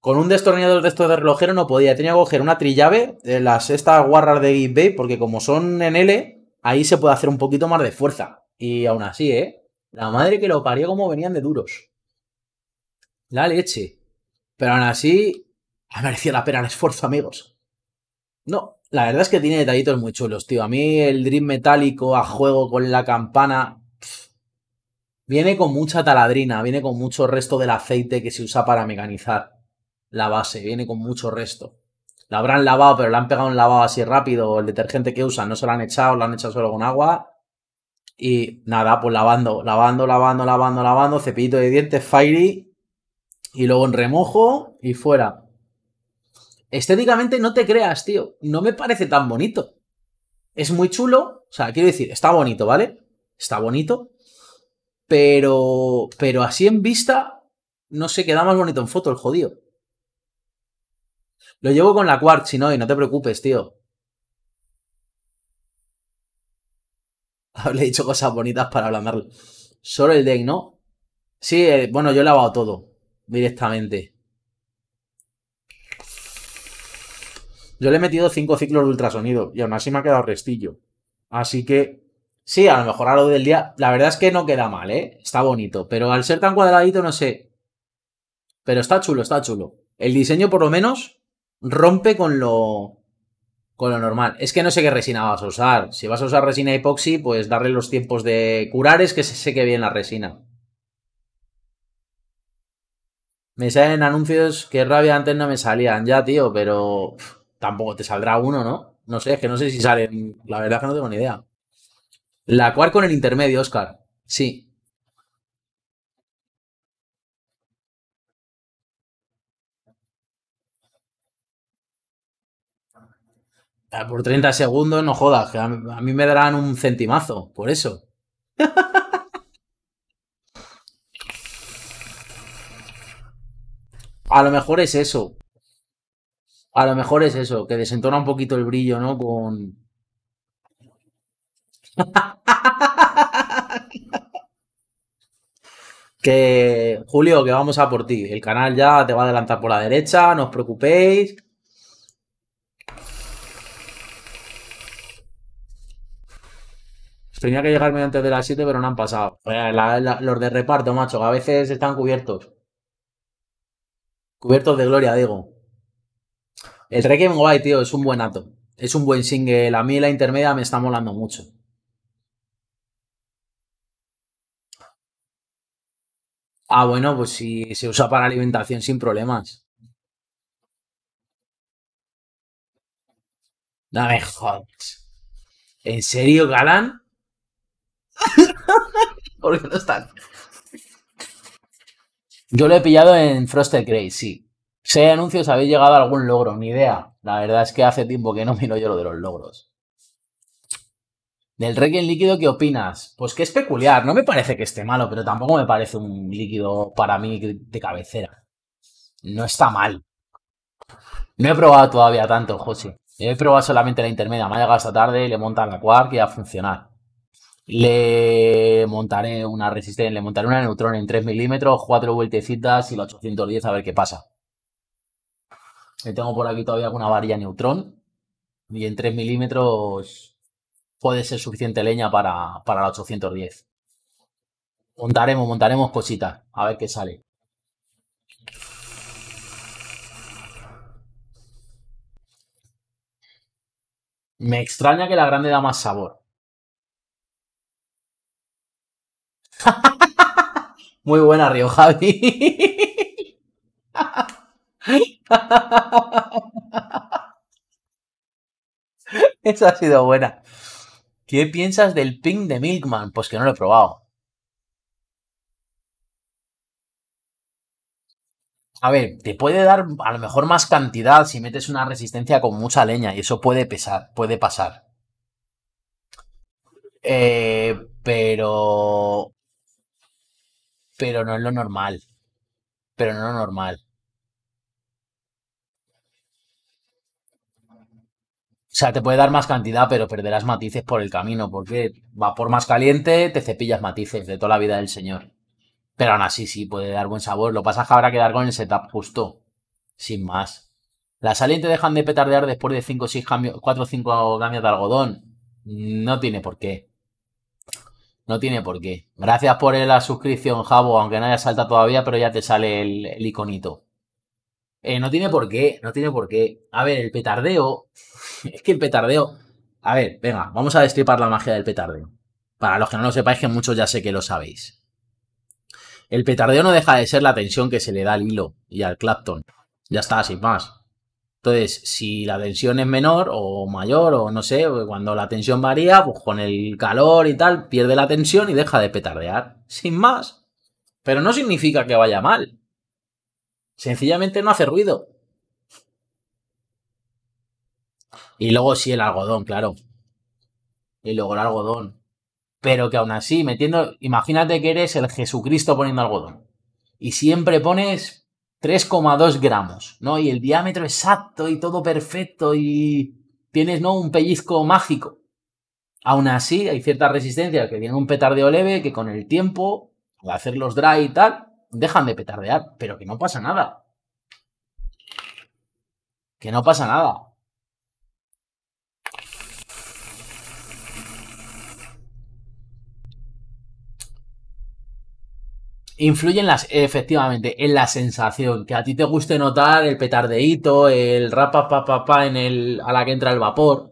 Con un destornillador de estos de relojero no podía. Tenía que coger una trillave, eh, las estas guarras de Geek porque como son en L, ahí se puede hacer un poquito más de fuerza. Y aún así, ¿eh? La madre que lo parió como venían de duros. La leche. Pero aún así, ha merecido la pena el esfuerzo, amigos. No, la verdad es que tiene detallitos muy chulos, tío. A mí el Dream metálico a juego con la campana. viene con mucha taladrina, viene con mucho resto del aceite que se usa para mecanizar la base, viene con mucho resto. La habrán lavado, pero la han pegado en lavado así rápido, el detergente que usan no se lo han echado, lo han echado solo con agua. Y nada, pues lavando, lavando, lavando, lavando, lavando, cepillito de dientes, fiery y luego en remojo y fuera. Estéticamente no te creas, tío, no me parece tan bonito. Es muy chulo, o sea, quiero decir, está bonito, ¿vale? Está bonito, pero, pero así en vista, no se queda más bonito en foto el jodido. Lo llevo con la Quark, si no, y no te preocupes, tío. Hablé <laughs> dicho cosas bonitas para ablandarlo. Solo el deck, ¿no? Sí, eh, bueno, yo he lavado todo. Directamente. Yo le he metido 5 ciclos de ultrasonido y aún así me ha quedado restillo. Así que, sí, a lo mejor a lo del día. La verdad es que no queda mal, ¿eh? Está bonito. Pero al ser tan cuadradito, no sé. Pero está chulo, está chulo. El diseño, por lo menos, rompe con lo, con lo normal. Es que no sé qué resina vas a usar. Si vas a usar resina epoxi, pues darle los tiempos de curar es que se seque bien la resina. Me salen anuncios que rabia antes no me salían ya, tío, pero tampoco te saldrá uno, ¿no? No sé, es que no sé si salen. La verdad es que no tengo ni idea. La cuar con el intermedio, Oscar. Sí, Por 30 segundos, no jodas, que a, mí me darán un centimazo, por eso. <laughs> a lo mejor es eso. A lo mejor es eso, que desentona un poquito el brillo, ¿no? Con... <laughs> que, Julio, que vamos a por ti. El canal ya te va a adelantar por la derecha, no os preocupéis. Tenía que llegarme antes de las 7, pero no han pasado. Eh, los de reparto, macho, que a veces están cubiertos. Cubiertos de gloria, digo. El Requiem Guay, tío, es un buen ato. Es un buen single. A mí la intermedia me está molando mucho. Ah, bueno, pues si se usa para alimentación sin problemas. Dame, me ¿En serio, Galán? <laughs> Porque no están. Yo lo he pillado en Frosted Grey, sí. Sé anuncios, habéis llegado a algún logro, ni idea. La verdad es que hace tiempo que no miro yo lo de los logros. Del Requiem líquido, ¿qué opinas? Pues que es peculiar, no me parece que esté malo, pero tampoco me parece un líquido para mí de cabecera. No está mal. No he probado todavía tanto, José. He probado solamente la intermedia, me ha llegado esta tarde, y le montan la quark y a funcionar. Le montaré una resistencia, le montaré una neutrón en 3 milímetros, 4 vueltecitas y la 810 a ver qué pasa. Le tengo por aquí todavía una varilla neutrón y en 3 milímetros puede ser suficiente leña para, para la 810. Montaremos, montaremos cositas, a ver qué sale. Me extraña que la grande da más sabor. <laughs> Muy buena, Río Javi. <laughs> Esa ha sido buena. ¿Qué piensas del ping de Milkman? Pues que no lo he probado. A ver, te puede dar a lo mejor más cantidad si metes una resistencia con mucha leña y eso puede pesar, puede pasar. Eh, pero pero no es lo normal. Pero no es lo normal. O sea, te puede dar más cantidad, pero perderás matices por el camino, porque vapor más caliente, te cepillas matices de toda la vida del señor. Pero aún así sí puede dar buen sabor. Lo pasa que habrá que dar con el setup justo. Sin más. ¿Las salientes dejan de petardear después de 5 o 6 cambios, 4 o 5 cambios de algodón? No tiene por qué. No tiene por qué. Gracias por la suscripción, Jabo, aunque no haya salto todavía, pero ya te sale el, iconito. Eh, no tiene por qué, no tiene por qué. A ver, el petardeo. <laughs> es que el petardeo. A ver, venga, vamos a destripar la magia del petardeo. Para los que no lo sepáis, que muchos ya sé que lo sabéis. El petardeo no deja de ser la tensión que se le da al hilo y al Clapton. Ya está, sin más. Entonces, si la tensión es menor o mayor o no sé, pues cuando la tensión varía, pues con el calor y tal, pierde la tensión y deja de petardear. Sin más. Pero no significa que vaya mal. Sencillamente no hace ruido. Y luego sí el algodón, claro. Y luego el algodón. Pero que aún así, metiendo, imagínate que eres el Jesucristo poniendo algodón. Y siempre pones 3,2 gramos, ¿no? Y el diámetro exacto y todo perfecto y tienes, ¿no? Un pellizco mágico. Aún así, hay cierta resistencia, que tienen un petardeo leve que con el tiempo, al hacer los dry y tal, dejan de petardear, pero que no pasa nada. Que no pasa nada. influyen las, efectivamente en la sensación, que a ti te guste notar el petardeíto, el rapa pa, en el, a la que entra el vapor.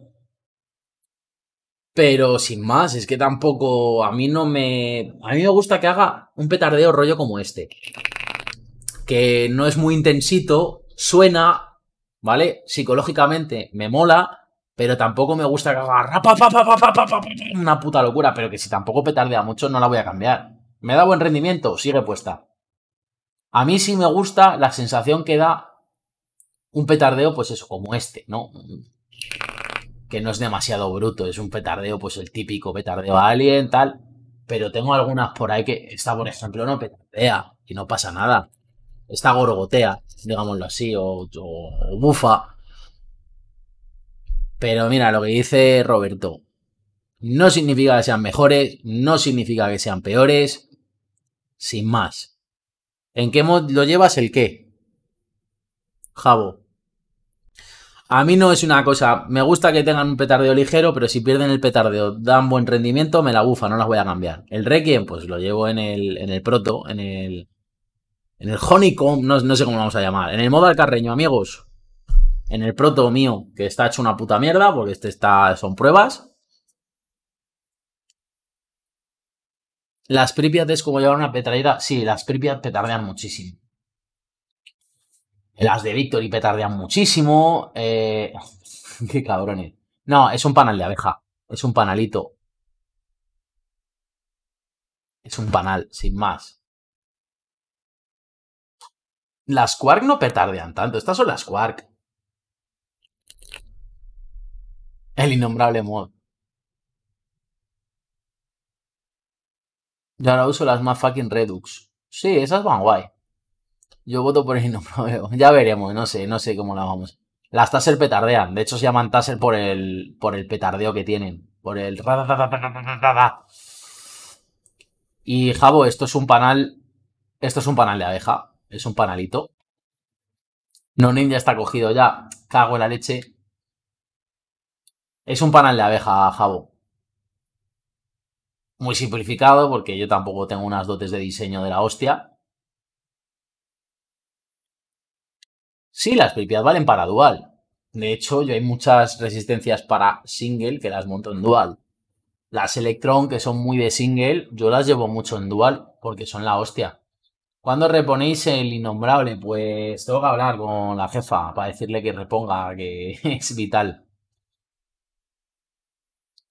Pero sin más, es que tampoco a mí no me a mí me gusta que haga un petardeo rollo como este. Que no es muy intensito, suena, ¿vale? Psicológicamente me mola, pero tampoco me gusta que haga una puta locura, pero que si tampoco petardea mucho no la voy a cambiar. ¿Me da buen rendimiento? Sigue puesta. A mí sí me gusta la sensación que da un petardeo, pues eso, como este, ¿no? Que no es demasiado bruto, es un petardeo, pues el típico petardeo alien, tal. Pero tengo algunas por ahí que está por ejemplo, no petardea y no pasa nada. Está gorgotea, digámoslo así, o, o bufa. Pero mira, lo que dice Roberto, no significa que sean mejores, no significa que sean peores sin más. ¿En qué mod lo llevas el qué? Jabo. A mí no es una cosa. Me gusta que tengan un petardeo ligero, pero si pierden el petardeo, dan buen rendimiento, me la bufa, no las voy a cambiar. El Requiem, pues lo llevo en el, en el proto, en el. En el Honeycomb, no, sé cómo lo vamos a llamar. En el modo alcarreño, amigos. En el proto mío, que está hecho una puta mierda, porque este está. son pruebas. Las Pripyat es como llevar una petardera? Sí, las Pripyat petardean muchísimo. Las de Victory petardean muchísimo. Eh, <laughs> qué cabrones. No, es un panal de abeja. Es un panalito. Es un panal, sin más. Las Quark no petardean tanto. Estas son las Quark. El innombrable mod. Yo ahora uso las más fucking Redux. Sí, esas van guay. Yo voto por el <laughs> no Ya veremos, no sé, no sé cómo las vamos. Las Taser petardean. De hecho, se llaman Taser por el, por el petardeo que tienen. Por el. Y Jabo, esto es un panal. Esto es un panal de abeja. Es un panalito. No Ninja está cogido ya. Cago en la leche. Es un panal de abeja, Jabo muy simplificado porque yo tampoco tengo unas dotes de diseño de la hostia. Sí, las pipias valen para dual. De hecho, yo hay muchas resistencias para single que las monto en dual. Las Electron, que son muy de single, yo las llevo mucho en dual porque son la hostia. ¿Cuándo reponéis el innombrable? Pues tengo que hablar con la jefa para decirle que reponga, que <laughs> es vital.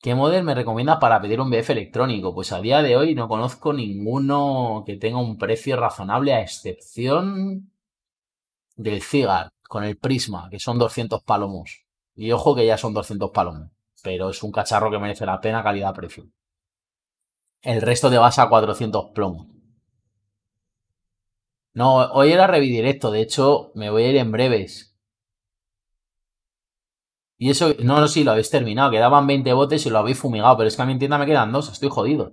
¿Qué model me recomiendas para pedir un BF electrónico? Pues a día de hoy no conozco ninguno que tenga un precio razonable a excepción del Cigar con el Prisma, que son 200 palomos. Y ojo que ya son 200 palomos, pero es un cacharro que merece la pena calidad-precio. El resto te vas a 400 plomos. No, hoy era esto de hecho me voy a ir en breves. Y eso, no, no, sí, lo habéis terminado. Quedaban 20 botes y lo habéis fumigado. Pero es que a mi tienda me quedan dos, estoy jodido.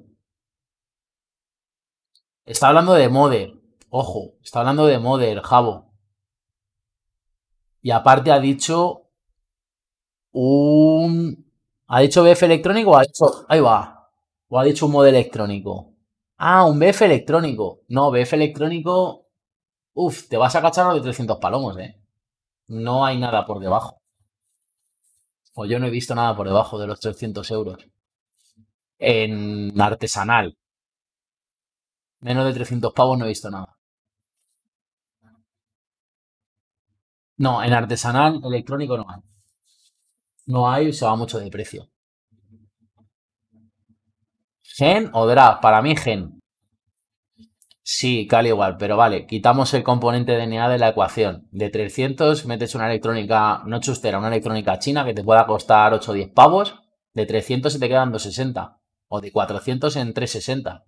Está hablando de Mode. Ojo, está hablando de Mode, el jabo. Y aparte ha dicho un... ¿Ha dicho BF electrónico o ha dicho... Ahí va. ¿O ha dicho un mod electrónico? Ah, un BF electrónico. No, BF electrónico... Uf, te vas a cachar los de 300 palomos, ¿eh? No hay nada por debajo. Pues yo no he visto nada por debajo de los 300 euros. En artesanal, menos de 300 pavos no he visto nada. No, en artesanal, electrónico no hay. No hay, se va mucho de precio. Gen o drag, para mí gen. Sí, Cali igual, pero vale, quitamos el componente DNA de la ecuación. De 300 metes una electrónica no chustera, una electrónica china que te pueda costar 8 o 10 pavos. De 300 se te quedan 260 o de 400 en 360.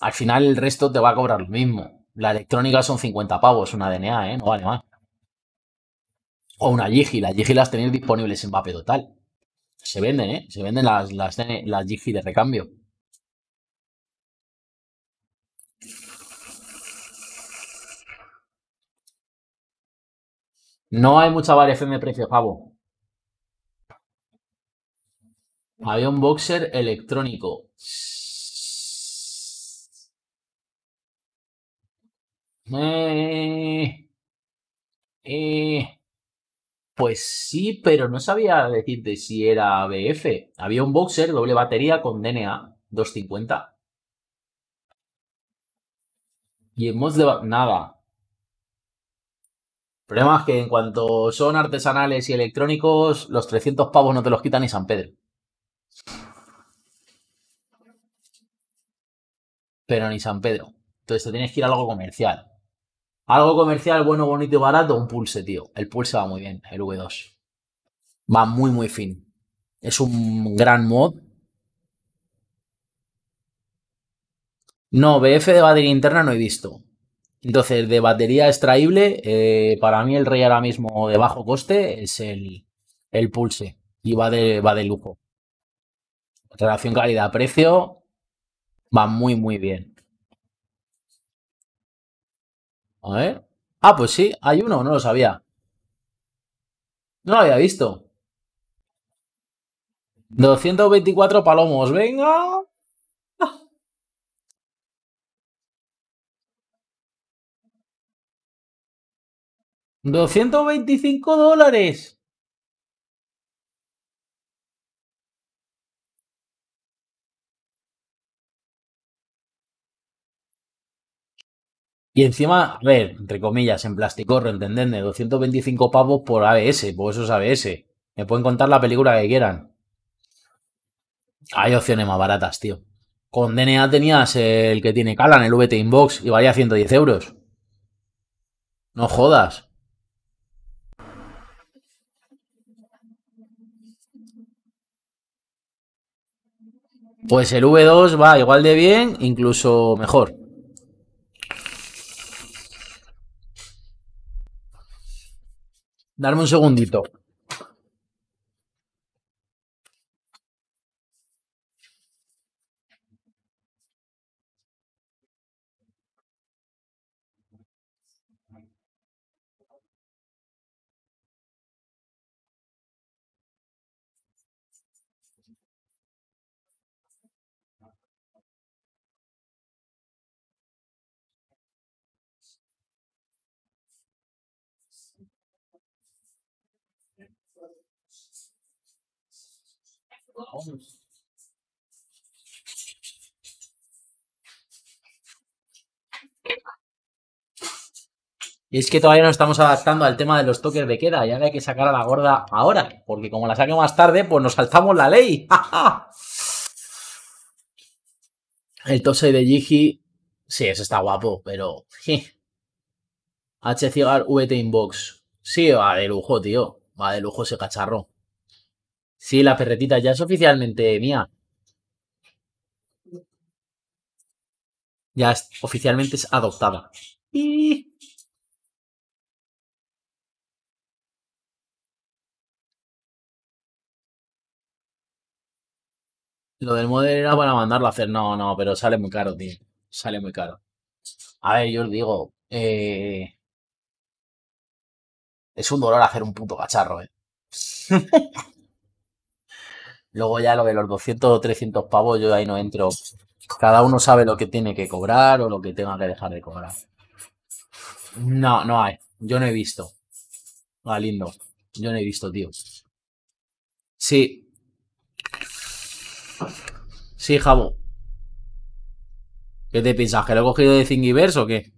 Al final el resto te va a cobrar lo mismo. La electrónica son 50 pavos, una DNA, ¿eh? No vale más. O una Yigi. Las Yigi las tenéis disponibles en Vape Total. Se venden, ¿eh? Se venden las, las, de recambio. No hay mucha variación de precios, pavo. Había un boxer electrónico. Eh, eh, pues sí, pero no sabía decirte si era BF. Había un boxer doble batería con DNA 250. Y hemos... de... Nada. El problema es que en cuanto son artesanales y electrónicos, los 300 pavos no te los quita ni San Pedro. Pero ni San Pedro. Entonces te tienes que ir a algo comercial. Algo comercial, bueno, bonito y barato, un pulse, tío. El pulse va muy bien, el V2. Va muy, muy fin. Es un gran mod. No, BF de batería interna no he visto. Entonces, de batería extraíble, eh, para mí el rey ahora mismo de bajo coste es el, el Pulse y va de, va de lujo. Relación calidad-precio va muy, muy bien. A ver. Ah, pues sí, hay uno, no lo sabía. No lo había visto. 224 palomos, venga. 225 dólares. Y encima, a ver, entre comillas, en plasticorro, Doscientos 225 pavos por ABS, por eso ABS. Me pueden contar la película que quieran. Hay opciones más baratas, tío. Con DNA tenías el que tiene en el VT Inbox, y valía 110 euros. No jodas. Pues el V2 va igual de bien, incluso mejor. Darme un segundito. Y es que todavía no estamos adaptando al tema de los toques de queda. Ya hay que sacar a la gorda ahora. Porque como la saque más tarde, pues nos saltamos la ley. <laughs> El Tosei de Jiji. Sí, eso está guapo, pero. H Cigar VT Inbox. Sí, va de lujo, tío. Va de lujo ese cacharro. Sí, la perretita ya es oficialmente mía. Ya es, oficialmente es adoptada. Lo del modelo era para mandarlo a hacer. No, no, pero sale muy caro, tío. Sale muy caro. A ver, yo os digo. Eh, es un dolor hacer un puto cacharro, eh. <laughs> Luego ya lo de los 200 o 300 pavos, yo ahí no entro. Cada uno sabe lo que tiene que cobrar o lo que tenga que dejar de cobrar. No, no hay. Yo no he visto. Ah, lindo. Yo no he visto, tío. Sí. Sí, Jabo. ¿Qué te piensas? ¿Que lo he cogido de Thingiverse o qué?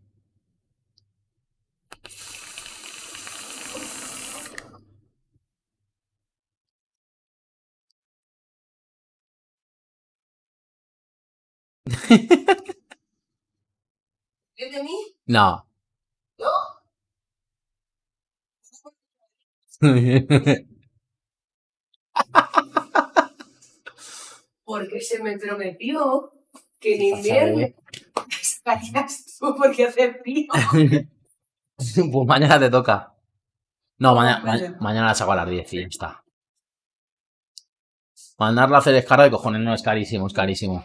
No. <laughs> Porque se me prometió que en invierno <laughs> estarías tú porque hace frío. <laughs> pues mañana te toca. No, mañana, mañana la saco a las 10 y ya está. Mandarla a hacer descarga de cojones, no es carísimo, es carísimo.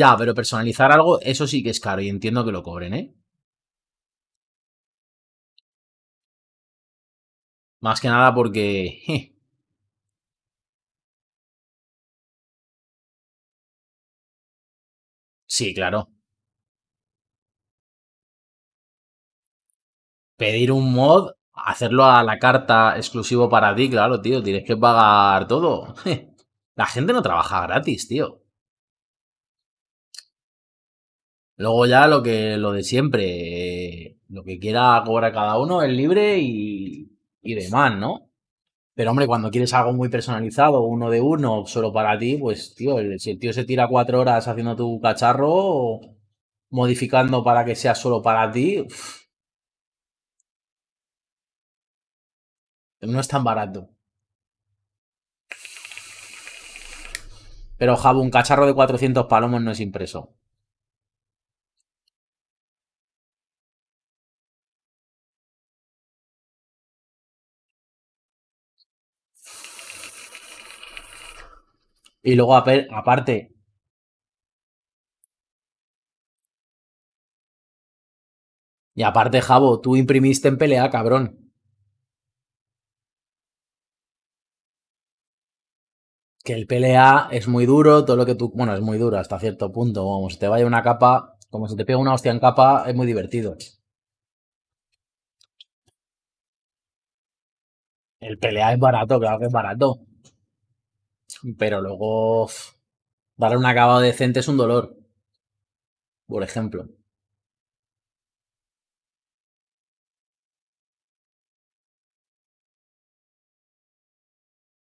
Ya, pero personalizar algo, eso sí que es caro y entiendo que lo cobren, ¿eh? Más que nada porque... Sí, claro. Pedir un mod, hacerlo a la carta exclusivo para ti, claro, tío, tienes que pagar todo. <laughs> La gente no trabaja gratis, tío. Luego ya lo que lo de siempre, eh, lo que quiera cobrar cada uno es libre y, demás, ¿no? Pero hombre, cuando quieres algo muy personalizado, uno de uno, solo para ti, pues tío, si el tío se tira cuatro horas haciendo tu cacharro, o modificando para que sea solo para ti, no es tan barato. Pero Jabo, un cacharro de 400 palomos no es impreso. Y luego, aparte, Y aparte, Jabo, tú imprimiste en pelea, cabrón. Que el pelea es muy duro, todo lo que tú. Bueno, es muy duro hasta cierto punto. vamos si te vaya una capa, como si te pega una hostia en capa, es muy divertido. El pelea es barato, claro que es barato. Pero luego darle un acabado decente es un dolor. Por ejemplo.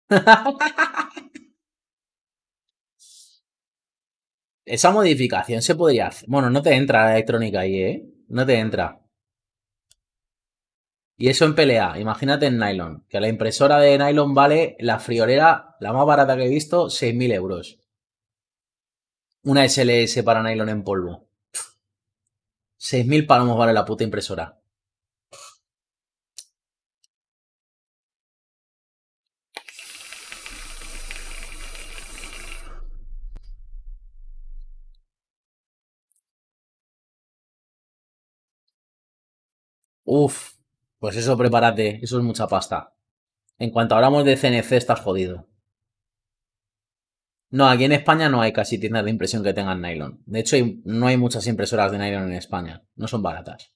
<laughs> Esa modificación se podría hacer. Bueno, no te entra la electrónica ahí, ¿eh? No te entra. Y eso en PLA, imagínate en nylon, que la impresora de nylon vale, la friolera, la más barata que he visto, 6.000 euros. Una SLS para nylon en polvo. 6.000 palomos vale la puta impresora. Uf, pues eso, prepárate, eso es mucha pasta. En cuanto hablamos de CNC, estás jodido. No, aquí en España no hay casi tiendas de impresión que tengan nylon. De hecho, no hay muchas impresoras de nylon en España. No son baratas.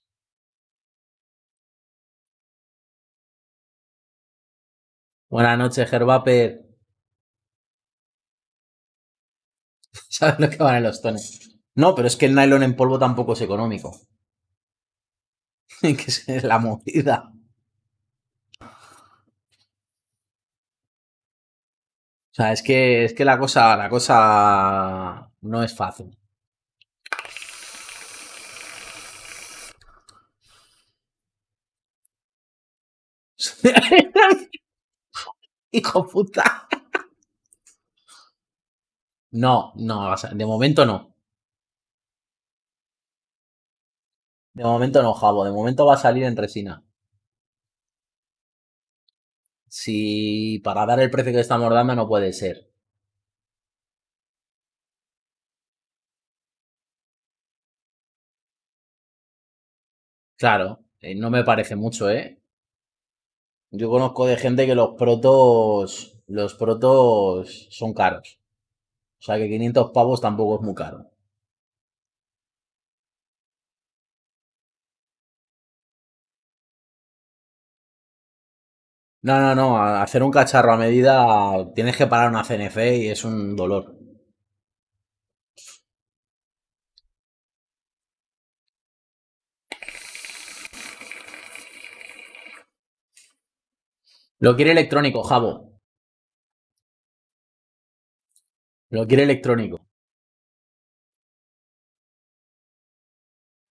Buenas noches, Gerbaper. <laughs> ¿Sabes lo que van en los tones? No, pero es que el nylon en polvo tampoco es económico. <laughs> que es la movida. O sea, es que, es que la cosa, la cosa no es fácil. <laughs> Hijo puta. No, no, de momento no. De momento no, De momento va a salir en resina. Si para dar el precio que estamos dando no puede ser. Claro, eh, no me parece mucho, ¿eh? Yo conozco de gente que los protos, los protos son caros. O sea que 500 pavos tampoco es muy caro. No, no, no. Hacer un cacharro a medida tienes que parar una CNC y es un dolor. Lo quiere electrónico, Javo. Lo quiere electrónico.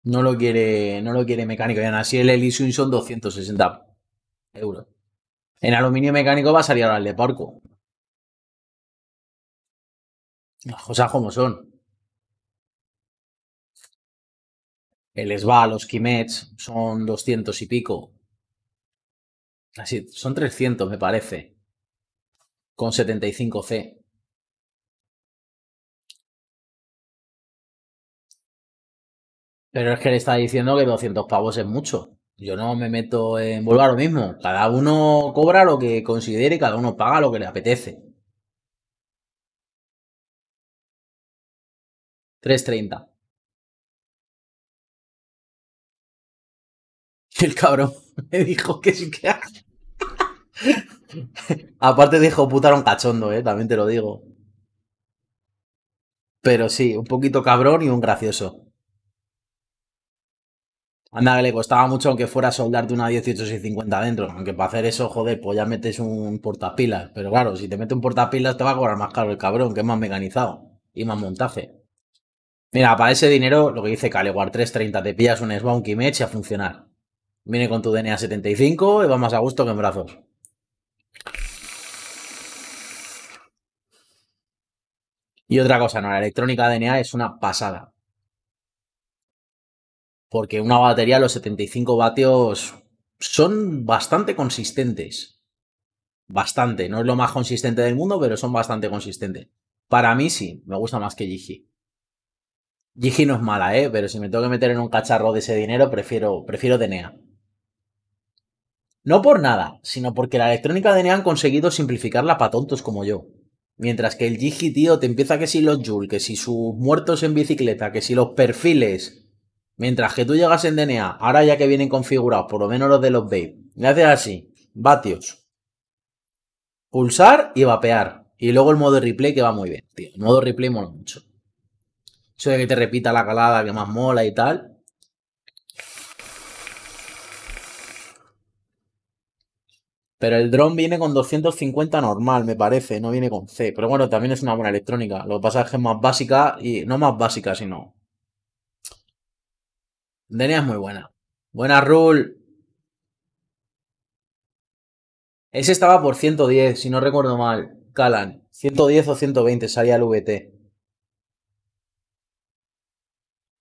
No lo quiere, no lo quiere mecánico. Y así el Elysium son 260 euros. En aluminio mecánico va a salir ahora el de porco. Las cosas como son. El SBA, los Kimets son 200 y pico. Así, son 300, me parece. Con 75C. Pero es que le está diciendo que 200 pavos es mucho. Yo no me meto en volver a lo mismo. Cada uno cobra lo que considere, cada uno paga lo que le apetece. 3.30. <laughs> el cabrón me dijo que sí que... <laughs> Aparte dijo un cachondo, eh, también te lo digo. Pero sí, un poquito cabrón y un gracioso. Anda, que le costaba mucho aunque fuera soldarte una 18650 dentro. Aunque para hacer eso, joder, pues ya metes un portapilas. Pero claro, si te mete un portapilas te va a cobrar más caro el cabrón, que es más mecanizado y más montaje. Mira, para ese dinero, lo que dice Caleguar 330, te pillas un y Mech y a funcionar. Viene con tu DNA 75 y va más a gusto que en brazos. Y otra cosa, la electrónica DNA es una pasada porque una batería a los 75 vatios son bastante consistentes. Bastante, no es lo más consistente del mundo, pero son bastante consistentes. Para mí sí, me gusta más que Gigi. Gigi no es mala, ¿eh? Pero si me tengo que meter en un cacharro de ese dinero, prefiero, prefiero Denea. No por nada, sino porque la electrónica de han conseguido simplificarla para tontos como yo. Mientras que el Gigi, tío, te empieza que si los Joule, que si sus muertos en bicicleta, que si los perfiles, Mientras que tú llegas en DNA, ahora ya que vienen configurados, por lo menos los de los vape, le haces así, vatios, pulsar y vapear. Y luego el modo replay que va muy bien, tío. El modo replay mola mucho. Eso de que te repita la calada que más mola y tal. Pero el drone viene con 250 normal, me parece, no viene con C. Pero bueno, también es una buena electrónica. Los pasajes más básica y no más básica, sino Denia es muy buena. Buena rule. Ese estaba por 110, si no recuerdo mal. Calan. 110 o 120 salía el VT.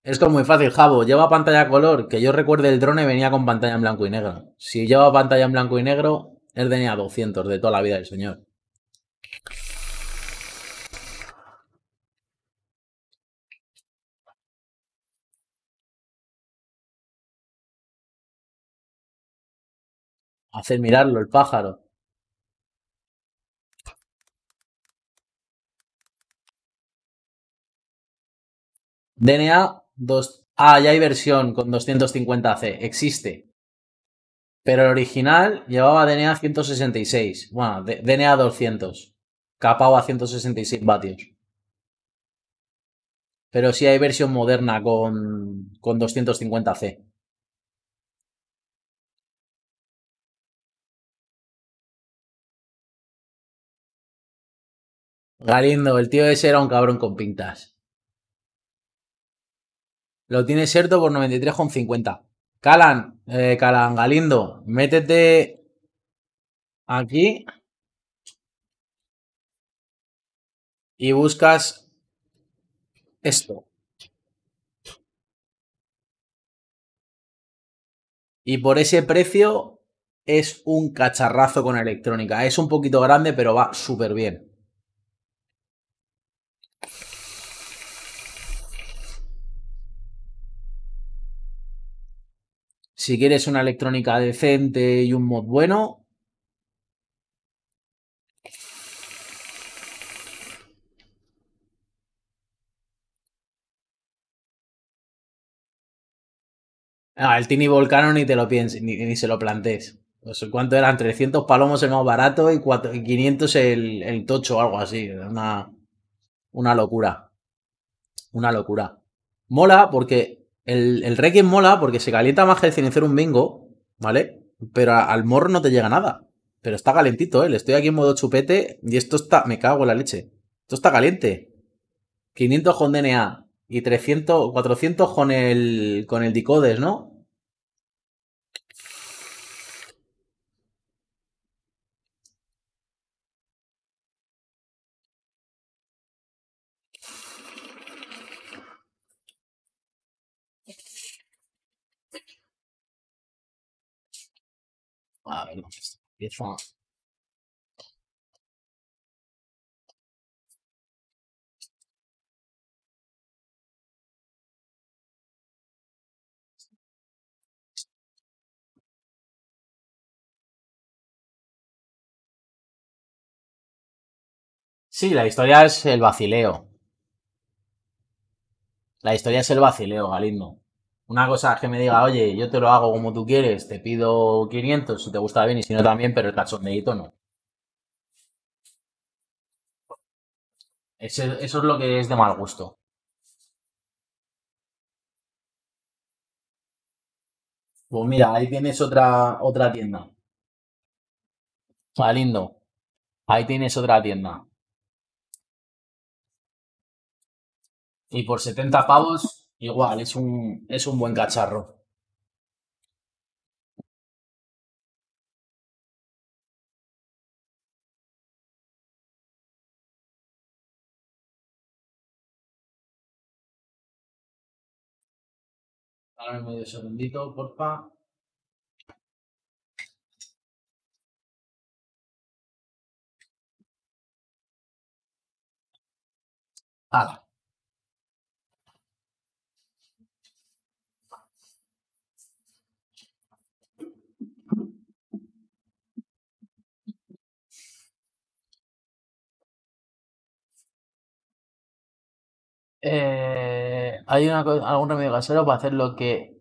Esto es muy fácil, Jabo. Lleva pantalla color. Que yo recuerde, el drone venía con pantalla en blanco y negro. Si lleva pantalla en blanco y negro, él tenía 200 de toda la vida del señor. hacer mirarlo el pájaro. DNA 2. Ah, ya hay versión con 250C. Existe. Pero el original llevaba DNA 166. Bueno, DNA 200. Capado a 166 vatios. Pero sí hay versión moderna con 250C. Galindo, el tío ese era un cabrón con pintas. Lo tiene cierto por 93,50. Calan, eh, Calan, Galindo, métete aquí y buscas esto. Y por ese precio es un cacharrazo con electrónica. Es un poquito grande, pero va súper bien. si quieres una electrónica decente y un mod bueno. Ah, el Tini Volcano ni te lo pienses, ni, se lo plantees. cuánto eran, 300 palomos el más barato y, 500 el, tocho o algo así. Una, una locura. Una locura. Mola porque el, el mola porque se calienta más que el hacer un bingo, ¿vale? Pero al morro no te llega nada. Pero está calentito, ¿eh? Le estoy aquí en modo chupete y esto está... Me cago en la leche. Esto está caliente. 500 con DNA y 300, 400 con el, con el Dicodes, ¿no? A ver, vamos, Sí, la historia es el vacileo. La historia es el vacileo, Galindo. Una cosa que me diga, oye, yo te lo hago como tú quieres, te pido 500 si te gusta bien y si no también, pero el cachondeíto no. Eso, es lo que es de mal gusto. Pues mira, ahí tienes otra, otra tienda. Ah, lindo. Ahí tienes otra tienda. Y por 70 pavos igual, es un, es un buen cacharro. Dame medio segundito, porfa. Ah. Eh, hay algún remedio casero para hacer lo que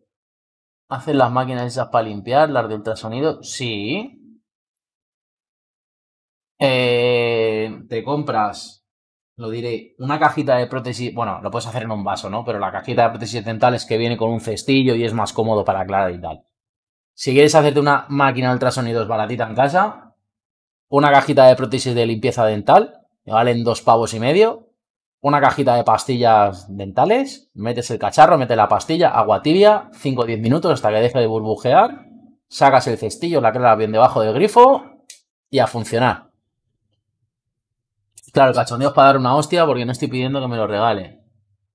hacen las máquinas esas para limpiar, las de ultrasonido. Sí. Eh, te compras, lo diré, una cajita de prótesis. Bueno, lo puedes hacer en un vaso, ¿no? Pero la cajita de prótesis dental es que viene con un cestillo y es más cómodo para aclarar y tal. Si quieres hacerte una máquina de ultrasonidos baratita en casa, una cajita de prótesis de limpieza dental, que valen dos pavos y medio, una cajita de pastillas dentales, metes el cacharro, metes la pastilla, agua tibia, 5 o 10 minutos hasta que deje de burbujear, sacas el cestillo, la clara bien debajo del grifo y a funcionar. Claro, el cachondeo es para dar una hostia porque no estoy pidiendo que me lo regale.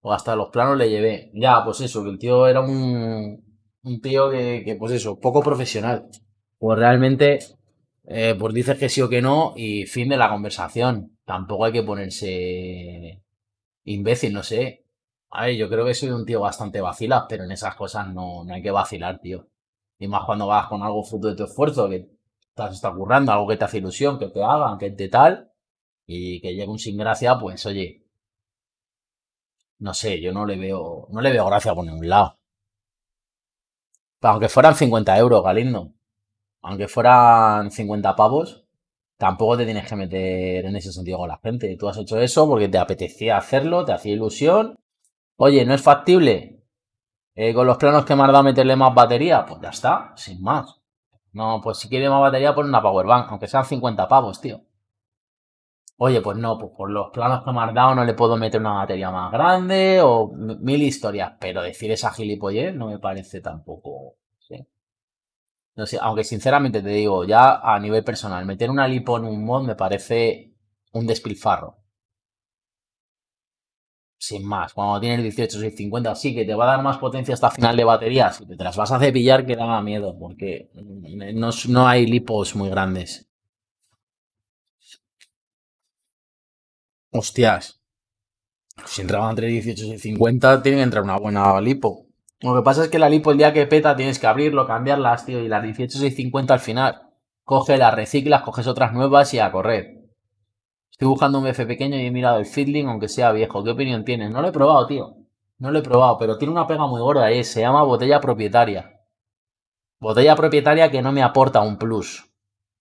O hasta los planos le llevé. Ya, pues eso, que el tío era un, un tío que, pues eso, poco profesional. Pues realmente, eh, pues dices que sí o que no y fin de la conversación. Tampoco hay que ponerse imbécil, no sé. A ver, yo creo que soy un tío bastante vacilado, pero en esas cosas no, no hay que vacilar, tío. Y más cuando vas con algo fruto de tu esfuerzo, que te está currando, algo que te hace ilusión, que te hagan, que te tal, y que llegue un sin gracia, pues oye, no sé, yo no le veo, no le veo gracia por ningún lado. Aunque fueran 50 euros, Galindo. Aunque fueran 50 pavos, tampoco te tienes que meter en ese sentido con la gente. Tú has hecho eso porque te apetecía hacerlo, te hacía ilusión. Oye, no es factible. Eh, con los planos que me has dado meterle más batería, pues ya está, sin más. No, pues si quiere más batería, pon una Powerbank, aunque sean 50 pavos, tío. Oye, pues no, pues por los planos que me has dado no le puedo meter una batería más grande o mil historias, pero decir esa gilipollez no me parece tampoco aunque sinceramente te digo, ya a nivel personal, meter una lipo en un mod me parece un despilfarro. Sin más, cuando tienes 18, 50, sí que te va a dar más potencia hasta final de batería. Si te las vas a cepillar, que da miedo, porque no, hay lipos muy grandes. Hostias. Si entraban entre 18 y 50, tiene que entrar una buena lipo. Lo que pasa es que la lipo el día que peta tienes que abrirlo, cambiarlas, tío, y las 18650 al final. Coge las reciclas, coges otras nuevas y a correr. Estoy buscando un BF pequeño y he mirado el Fitling, aunque sea viejo. ¿Qué opinión tienes? No lo he probado, tío. No lo he probado, pero tiene una pega muy gorda ahí. Eh. Se llama botella propietaria. Botella propietaria que no me aporta un plus.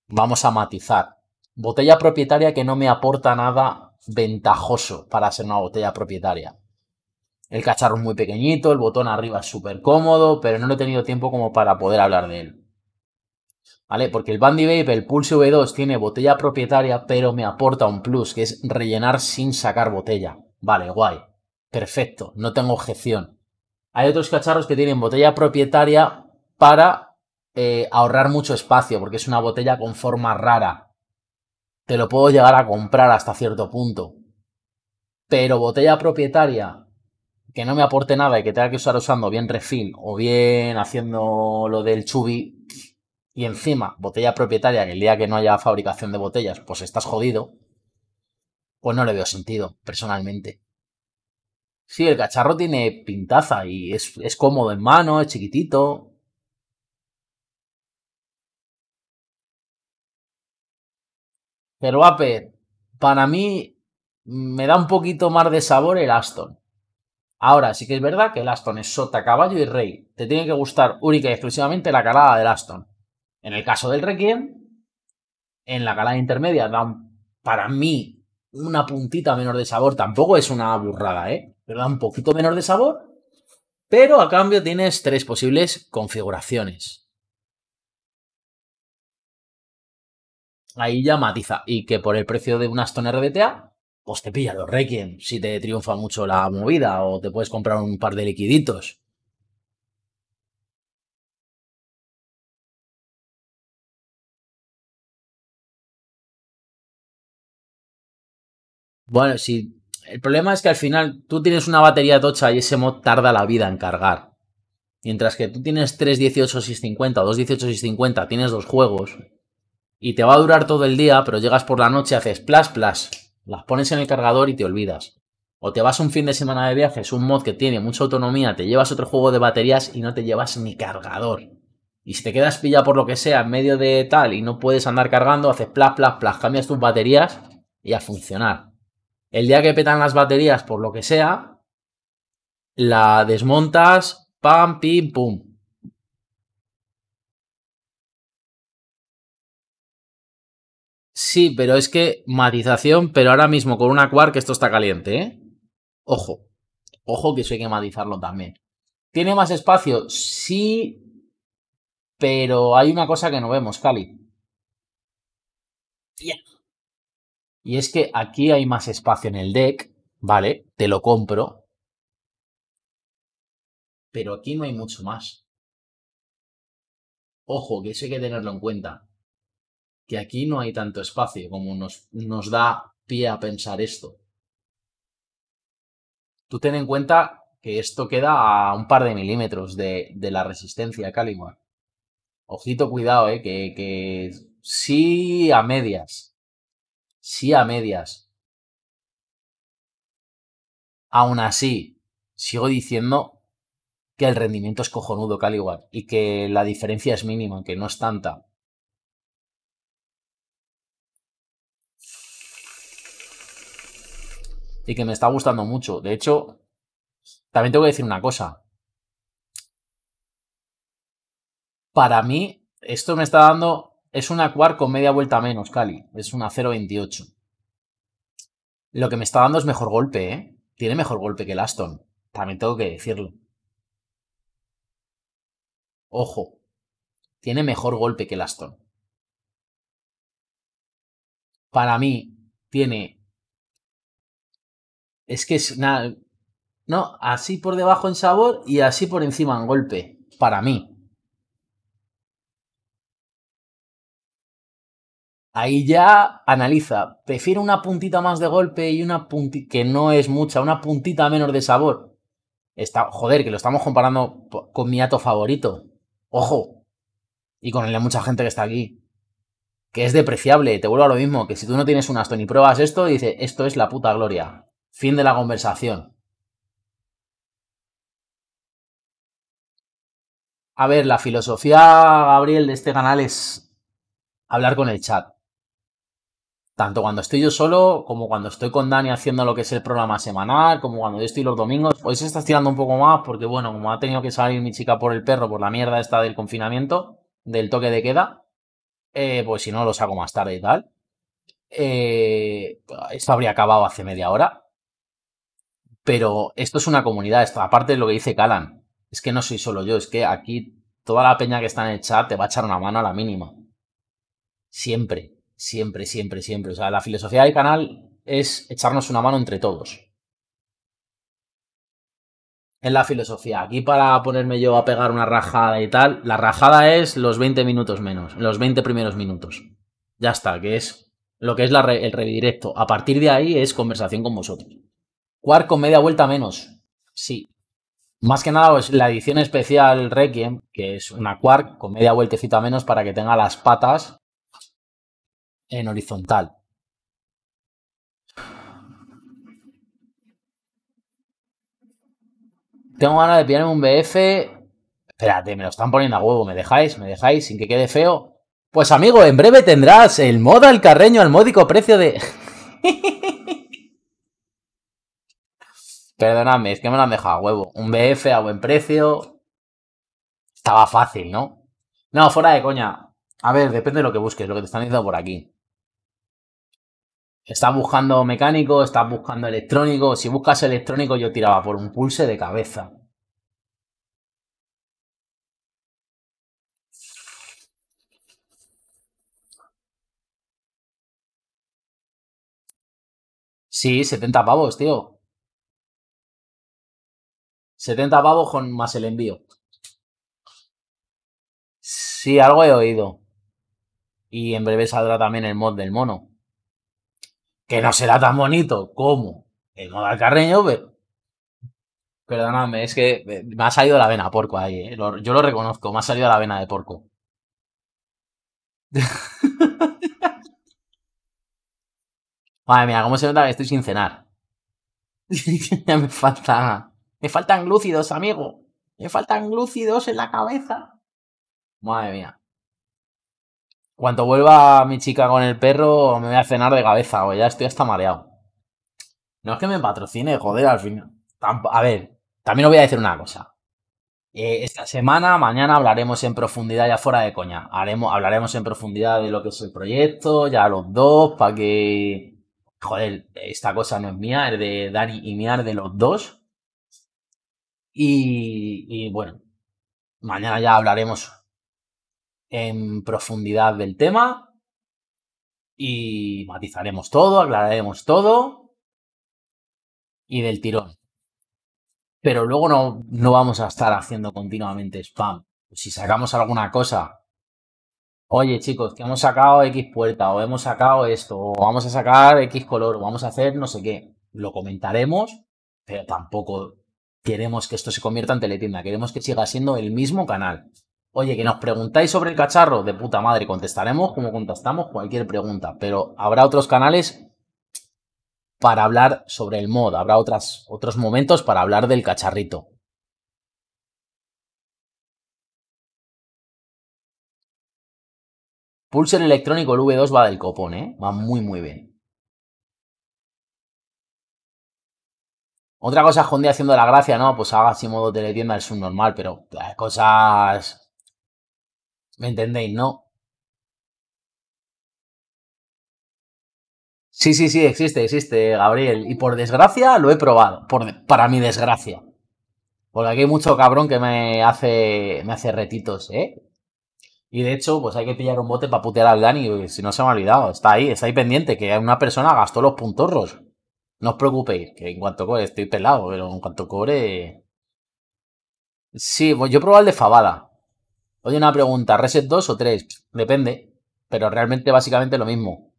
Vamos a matizar. Botella propietaria que no me aporta nada ventajoso para ser una botella propietaria. El cacharro es muy pequeñito, el botón arriba es súper cómodo, pero no he tenido tiempo como para poder hablar de él. ¿Vale? Porque el Bandy Vape, el Pulse V2, tiene botella propietaria, pero me aporta un plus, que es rellenar sin sacar botella. Vale, guay. Perfecto, no tengo objeción. Hay otros cacharros que tienen botella propietaria para eh, ahorrar mucho espacio, porque es una botella con forma rara. Te lo puedo llegar a comprar hasta cierto punto. Pero botella propietaria que no me aporte nada y que tenga que usar usando bien refill o bien haciendo lo del chubi y encima botella propietaria, que el día que no haya fabricación de botellas, pues estás jodido, pues no le veo sentido, personalmente. Sí, el cacharro tiene pintaza y es, es cómodo en mano, es chiquitito, Pero ape para mí me da un poquito más de sabor el Aston. Ahora sí que es verdad que el Aston es sota, caballo y rey. Te tiene que gustar única y exclusivamente la calada del Aston. En el caso del Requiem, en la calada intermedia da para mí una puntita menor de sabor. Tampoco es una burrada, ¿eh? Pero da un poquito menor de sabor. Pero a cambio tienes tres posibles configuraciones. Ahí ya matiza. Y que por el precio de un Aston RDTA pues te pilla los Requiem si te triunfa mucho la movida o te puedes comprar un par de liquiditos. Bueno, si el problema es que al final tú tienes una batería tocha y ese mod tarda la vida en cargar. Mientras que tú tienes 3.18650 o 2.18650, tienes dos juegos y te va a durar todo el día, pero llegas por la noche, haces plas, plas las pones en el cargador y te olvidas. O te vas un fin de semana de viaje, es un mod que tiene mucha autonomía, te llevas otro juego de baterías y no te llevas ni cargador. Y si te quedas pillado por lo que sea en medio de tal y no puedes andar cargando, haces plas, plas, plas, cambias tus baterías y a funcionar. El día que petan las baterías por lo que sea, la desmontas, pam, pim, pum. Sí, pero es que matización, pero ahora mismo con una que esto está caliente, ¿eh? Ojo, ojo que eso hay que matizarlo también. ¿Tiene más espacio? Sí, pero hay una cosa que no vemos, Cali. Y es que aquí hay más espacio en el deck, ¿vale? Te lo compro. Pero aquí no hay mucho más. Ojo, que eso hay que tenerlo en cuenta que aquí no hay tanto espacio como nos, da pie a pensar esto. Tú ten en cuenta que esto queda a un par de milímetros de, la resistencia Calimar. Ojito, cuidado, eh, que, sí a medias. Sí a medias. Aún así, sigo diciendo que el rendimiento es cojonudo, Caliwar. y que la diferencia es mínima, que no es tanta. y que me está gustando mucho. De hecho, también tengo que decir una cosa. Para mí, esto me está dando. Es una Quark con media vuelta menos, Cali. Es una 0.28. Lo que me está dando es mejor golpe, ¿eh? Tiene mejor golpe que el Aston. También tengo que decirlo. Ojo. Tiene mejor golpe que el Aston. Para mí, tiene es que es No, así por debajo en sabor y así por encima en golpe. Para mí. Ahí ya analiza. Prefiero una puntita más de golpe y una puntita. que no es mucha, una puntita menos de sabor. Está, joder, que lo estamos comparando con mi hato favorito. Ojo. Y con el de mucha gente que está aquí. Que es depreciable. Te vuelvo a lo mismo. Que si tú no tienes un asto ni pruebas esto, dices, esto es la puta gloria. Fin de la conversación. A ver, la filosofía, Gabriel, de este canal es hablar con el chat. Tanto cuando estoy yo solo, como cuando estoy con Dani haciendo lo que es el programa semanal, como cuando yo estoy los domingos. Hoy se está estirando un poco más porque, bueno, como ha tenido que salir mi chica por el perro, por la mierda esta del confinamiento, del toque de queda, eh, pues si no lo saco más tarde y tal. Eh, esto habría acabado hace media hora. Pero esto es una comunidad, aparte de lo que dice Calan, es que no soy solo yo, es que aquí toda la peña que está en el chat te va a echar una mano a la mínima. Siempre, siempre, siempre, siempre. O sea, la filosofía del canal es echarnos una mano entre todos. Es la filosofía. Aquí para ponerme yo a pegar una rajada y tal, la rajada es los 20 minutos menos, los 20 primeros minutos. Ya está, que es lo que es el redirecto. A partir de ahí es conversación con vosotros. Quark con media vuelta menos. Sí. Más que nada, pues la edición especial Requiem, que es una quark con media vueltecita menos para que tenga las patas en horizontal. Tengo ganas de pillarme un BF. Espérate, me lo están poniendo a huevo. ¿Me dejáis? ¿Me dejáis? Sin que quede feo. Pues amigo, en breve tendrás el moda al carreño al módico precio de. <laughs> Perdonadme, es que me lo han dejado huevo. Un BF a buen precio. Estaba fácil, ¿no? No, fuera de coña. A ver, depende de lo que busques, lo que te están diciendo por aquí. Estás buscando mecánico, estás buscando electrónico. Si buscas electrónico, yo tiraba por un pulse de cabeza. Sí, 70 pavos, tío. 70 pavos con más el envío. Sí, algo he oído. Y en breve saldrá también el mod del mono. Que no será tan bonito como el mod al carreño, pero... Perdonadme, es que eh, me ha salido la vena porco ahí. Eh. yo lo reconozco, me ha salido la vena de porco. <laughs> Madre mía, cómo se nota que estoy sin cenar. <laughs> ya me falta... Me faltan glúcidos, amigo. Me faltan glúcidos en la cabeza. Madre mía. Cuando vuelva mi chica con el perro, me voy a cenar de cabeza, o ya estoy hasta mareado. No es que me patrocine, joder, al fin. A ver, también os voy a decir una cosa. Eh, esta semana, mañana hablaremos en profundidad, ya fuera de coña. Haremos, hablaremos en profundidad de lo que es el proyecto, ya los dos, para que. Joder, esta cosa no es mía, es de Dani y Miar de los dos. Y, bueno, mañana ya hablaremos en profundidad del tema y matizaremos todo, aclararemos todo y del tirón. Pero luego no, no vamos a estar haciendo continuamente spam. Si sacamos alguna cosa, oye chicos, que hemos sacado X puerta o hemos sacado esto o vamos a sacar X color o vamos a hacer no sé qué, lo comentaremos, pero tampoco queremos que esto se convierta en teletienda, queremos que siga siendo el mismo canal. Oye, que nos preguntáis sobre el cacharro, de puta madre, contestaremos como contestamos cualquier pregunta, pero habrá otros canales para hablar sobre el mod, habrá otras, otros momentos para hablar del cacharrito. Pulser electrónico, el V2 va del copón, ¿eh? Va muy, muy bien. Otra cosa es día haciendo la gracia, ¿no? Pues haga así modo teletienda el normal, pero las cosas... ¿Me entendéis, no? Sí, sí, sí, existe, existe, Gabriel. Y por desgracia lo he probado, para mi desgracia. Porque aquí hay mucho cabrón que me hace, me hace retitos, ¿eh? Y de hecho, pues hay que pillar un bote para putear al Dani, si no se me ha olvidado. Está ahí, está ahí pendiente, que una persona gastó los puntorros. No os preocupéis, que en cuanto cobre, estoy pelado, pero en cuanto cobre. Sí, pues yo he probado el de Fabada. Oye, una pregunta: ¿Reset 2 o 3? Depende, pero realmente básicamente lo mismo.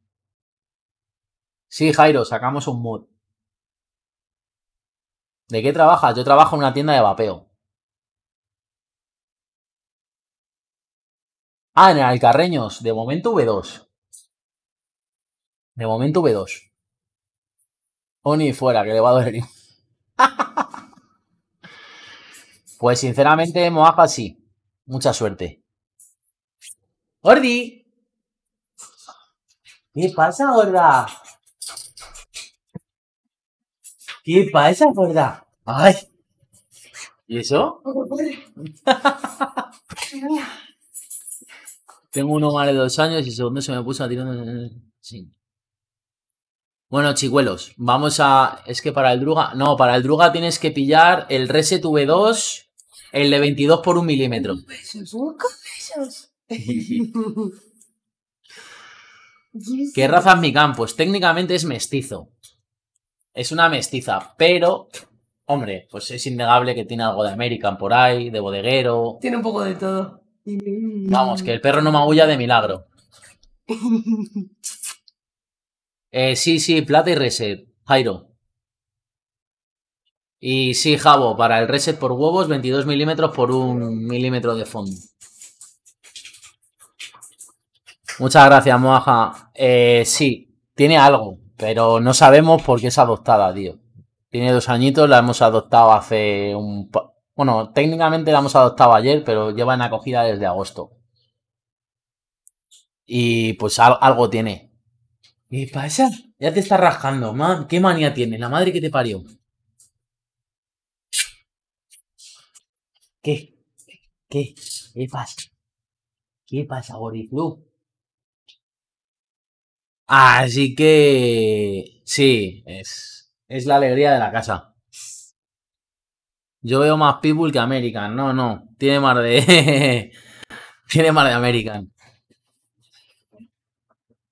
Sí, Jairo, sacamos un mod. ¿De qué trabajas? Yo trabajo en una tienda de vapeo. Ah, en el Alcarreños. De momento V2. De momento V2. Oni fuera, que le va a doler. pues sinceramente, Moja sí. Mucha suerte. ¡Ordi! ¿Qué pasa, gorda? ¿Qué pasa, gorda? ¡Ay! ¿Y eso? Tengo uno más de dos años y segundo se me puso a tirar. Sí. Bueno, chiguelos, vamos a... Es que para el Druga... No, para el Druga tienes que pillar el Reset V2, el de 22 por 1 milímetro. Pues, <laughs> <laughs> ¿Qué raza es mi campo? Pues técnicamente es mestizo. Es una mestiza, pero... Hombre, pues es innegable que tiene algo de American por ahí, de bodeguero... Tiene un poco de todo. Vamos, que el perro no maulla de milagro. <laughs> Eh, sí, sí, plata y reset, Jairo. Y sí, Jabo. para el reset por huevos, 22 milímetros por un milímetro de fondo. Muchas gracias, Moaja. Eh, sí, tiene algo, pero no sabemos por qué es adoptada, tío. Tiene dos añitos, la hemos adoptado hace un... Bueno, técnicamente la hemos adoptado ayer, pero lleva en acogida desde agosto. Y pues algo tiene, ¿Qué pasa? Ya te está rascando. Man. ¿Qué manía tienes? La madre que te parió. ¿Qué? ¿Qué? ¿Qué pasa? ¿Qué pasa, Así que... Sí, es, es la alegría de la casa. Yo veo más people que American. No, no. Tiene más de... <laughs> tiene más de American.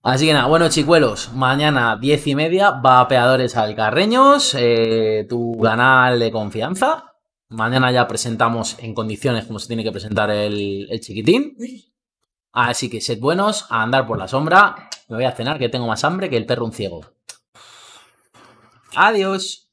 Así que nada, bueno chicuelos, mañana diez y media, vapeadores alcarreños, eh, tu canal de confianza. Mañana ya presentamos en condiciones como se tiene que presentar el, el chiquitín. Así que sed buenos, a andar por la sombra. Me voy a cenar que tengo más hambre que el perro un ciego. Adiós.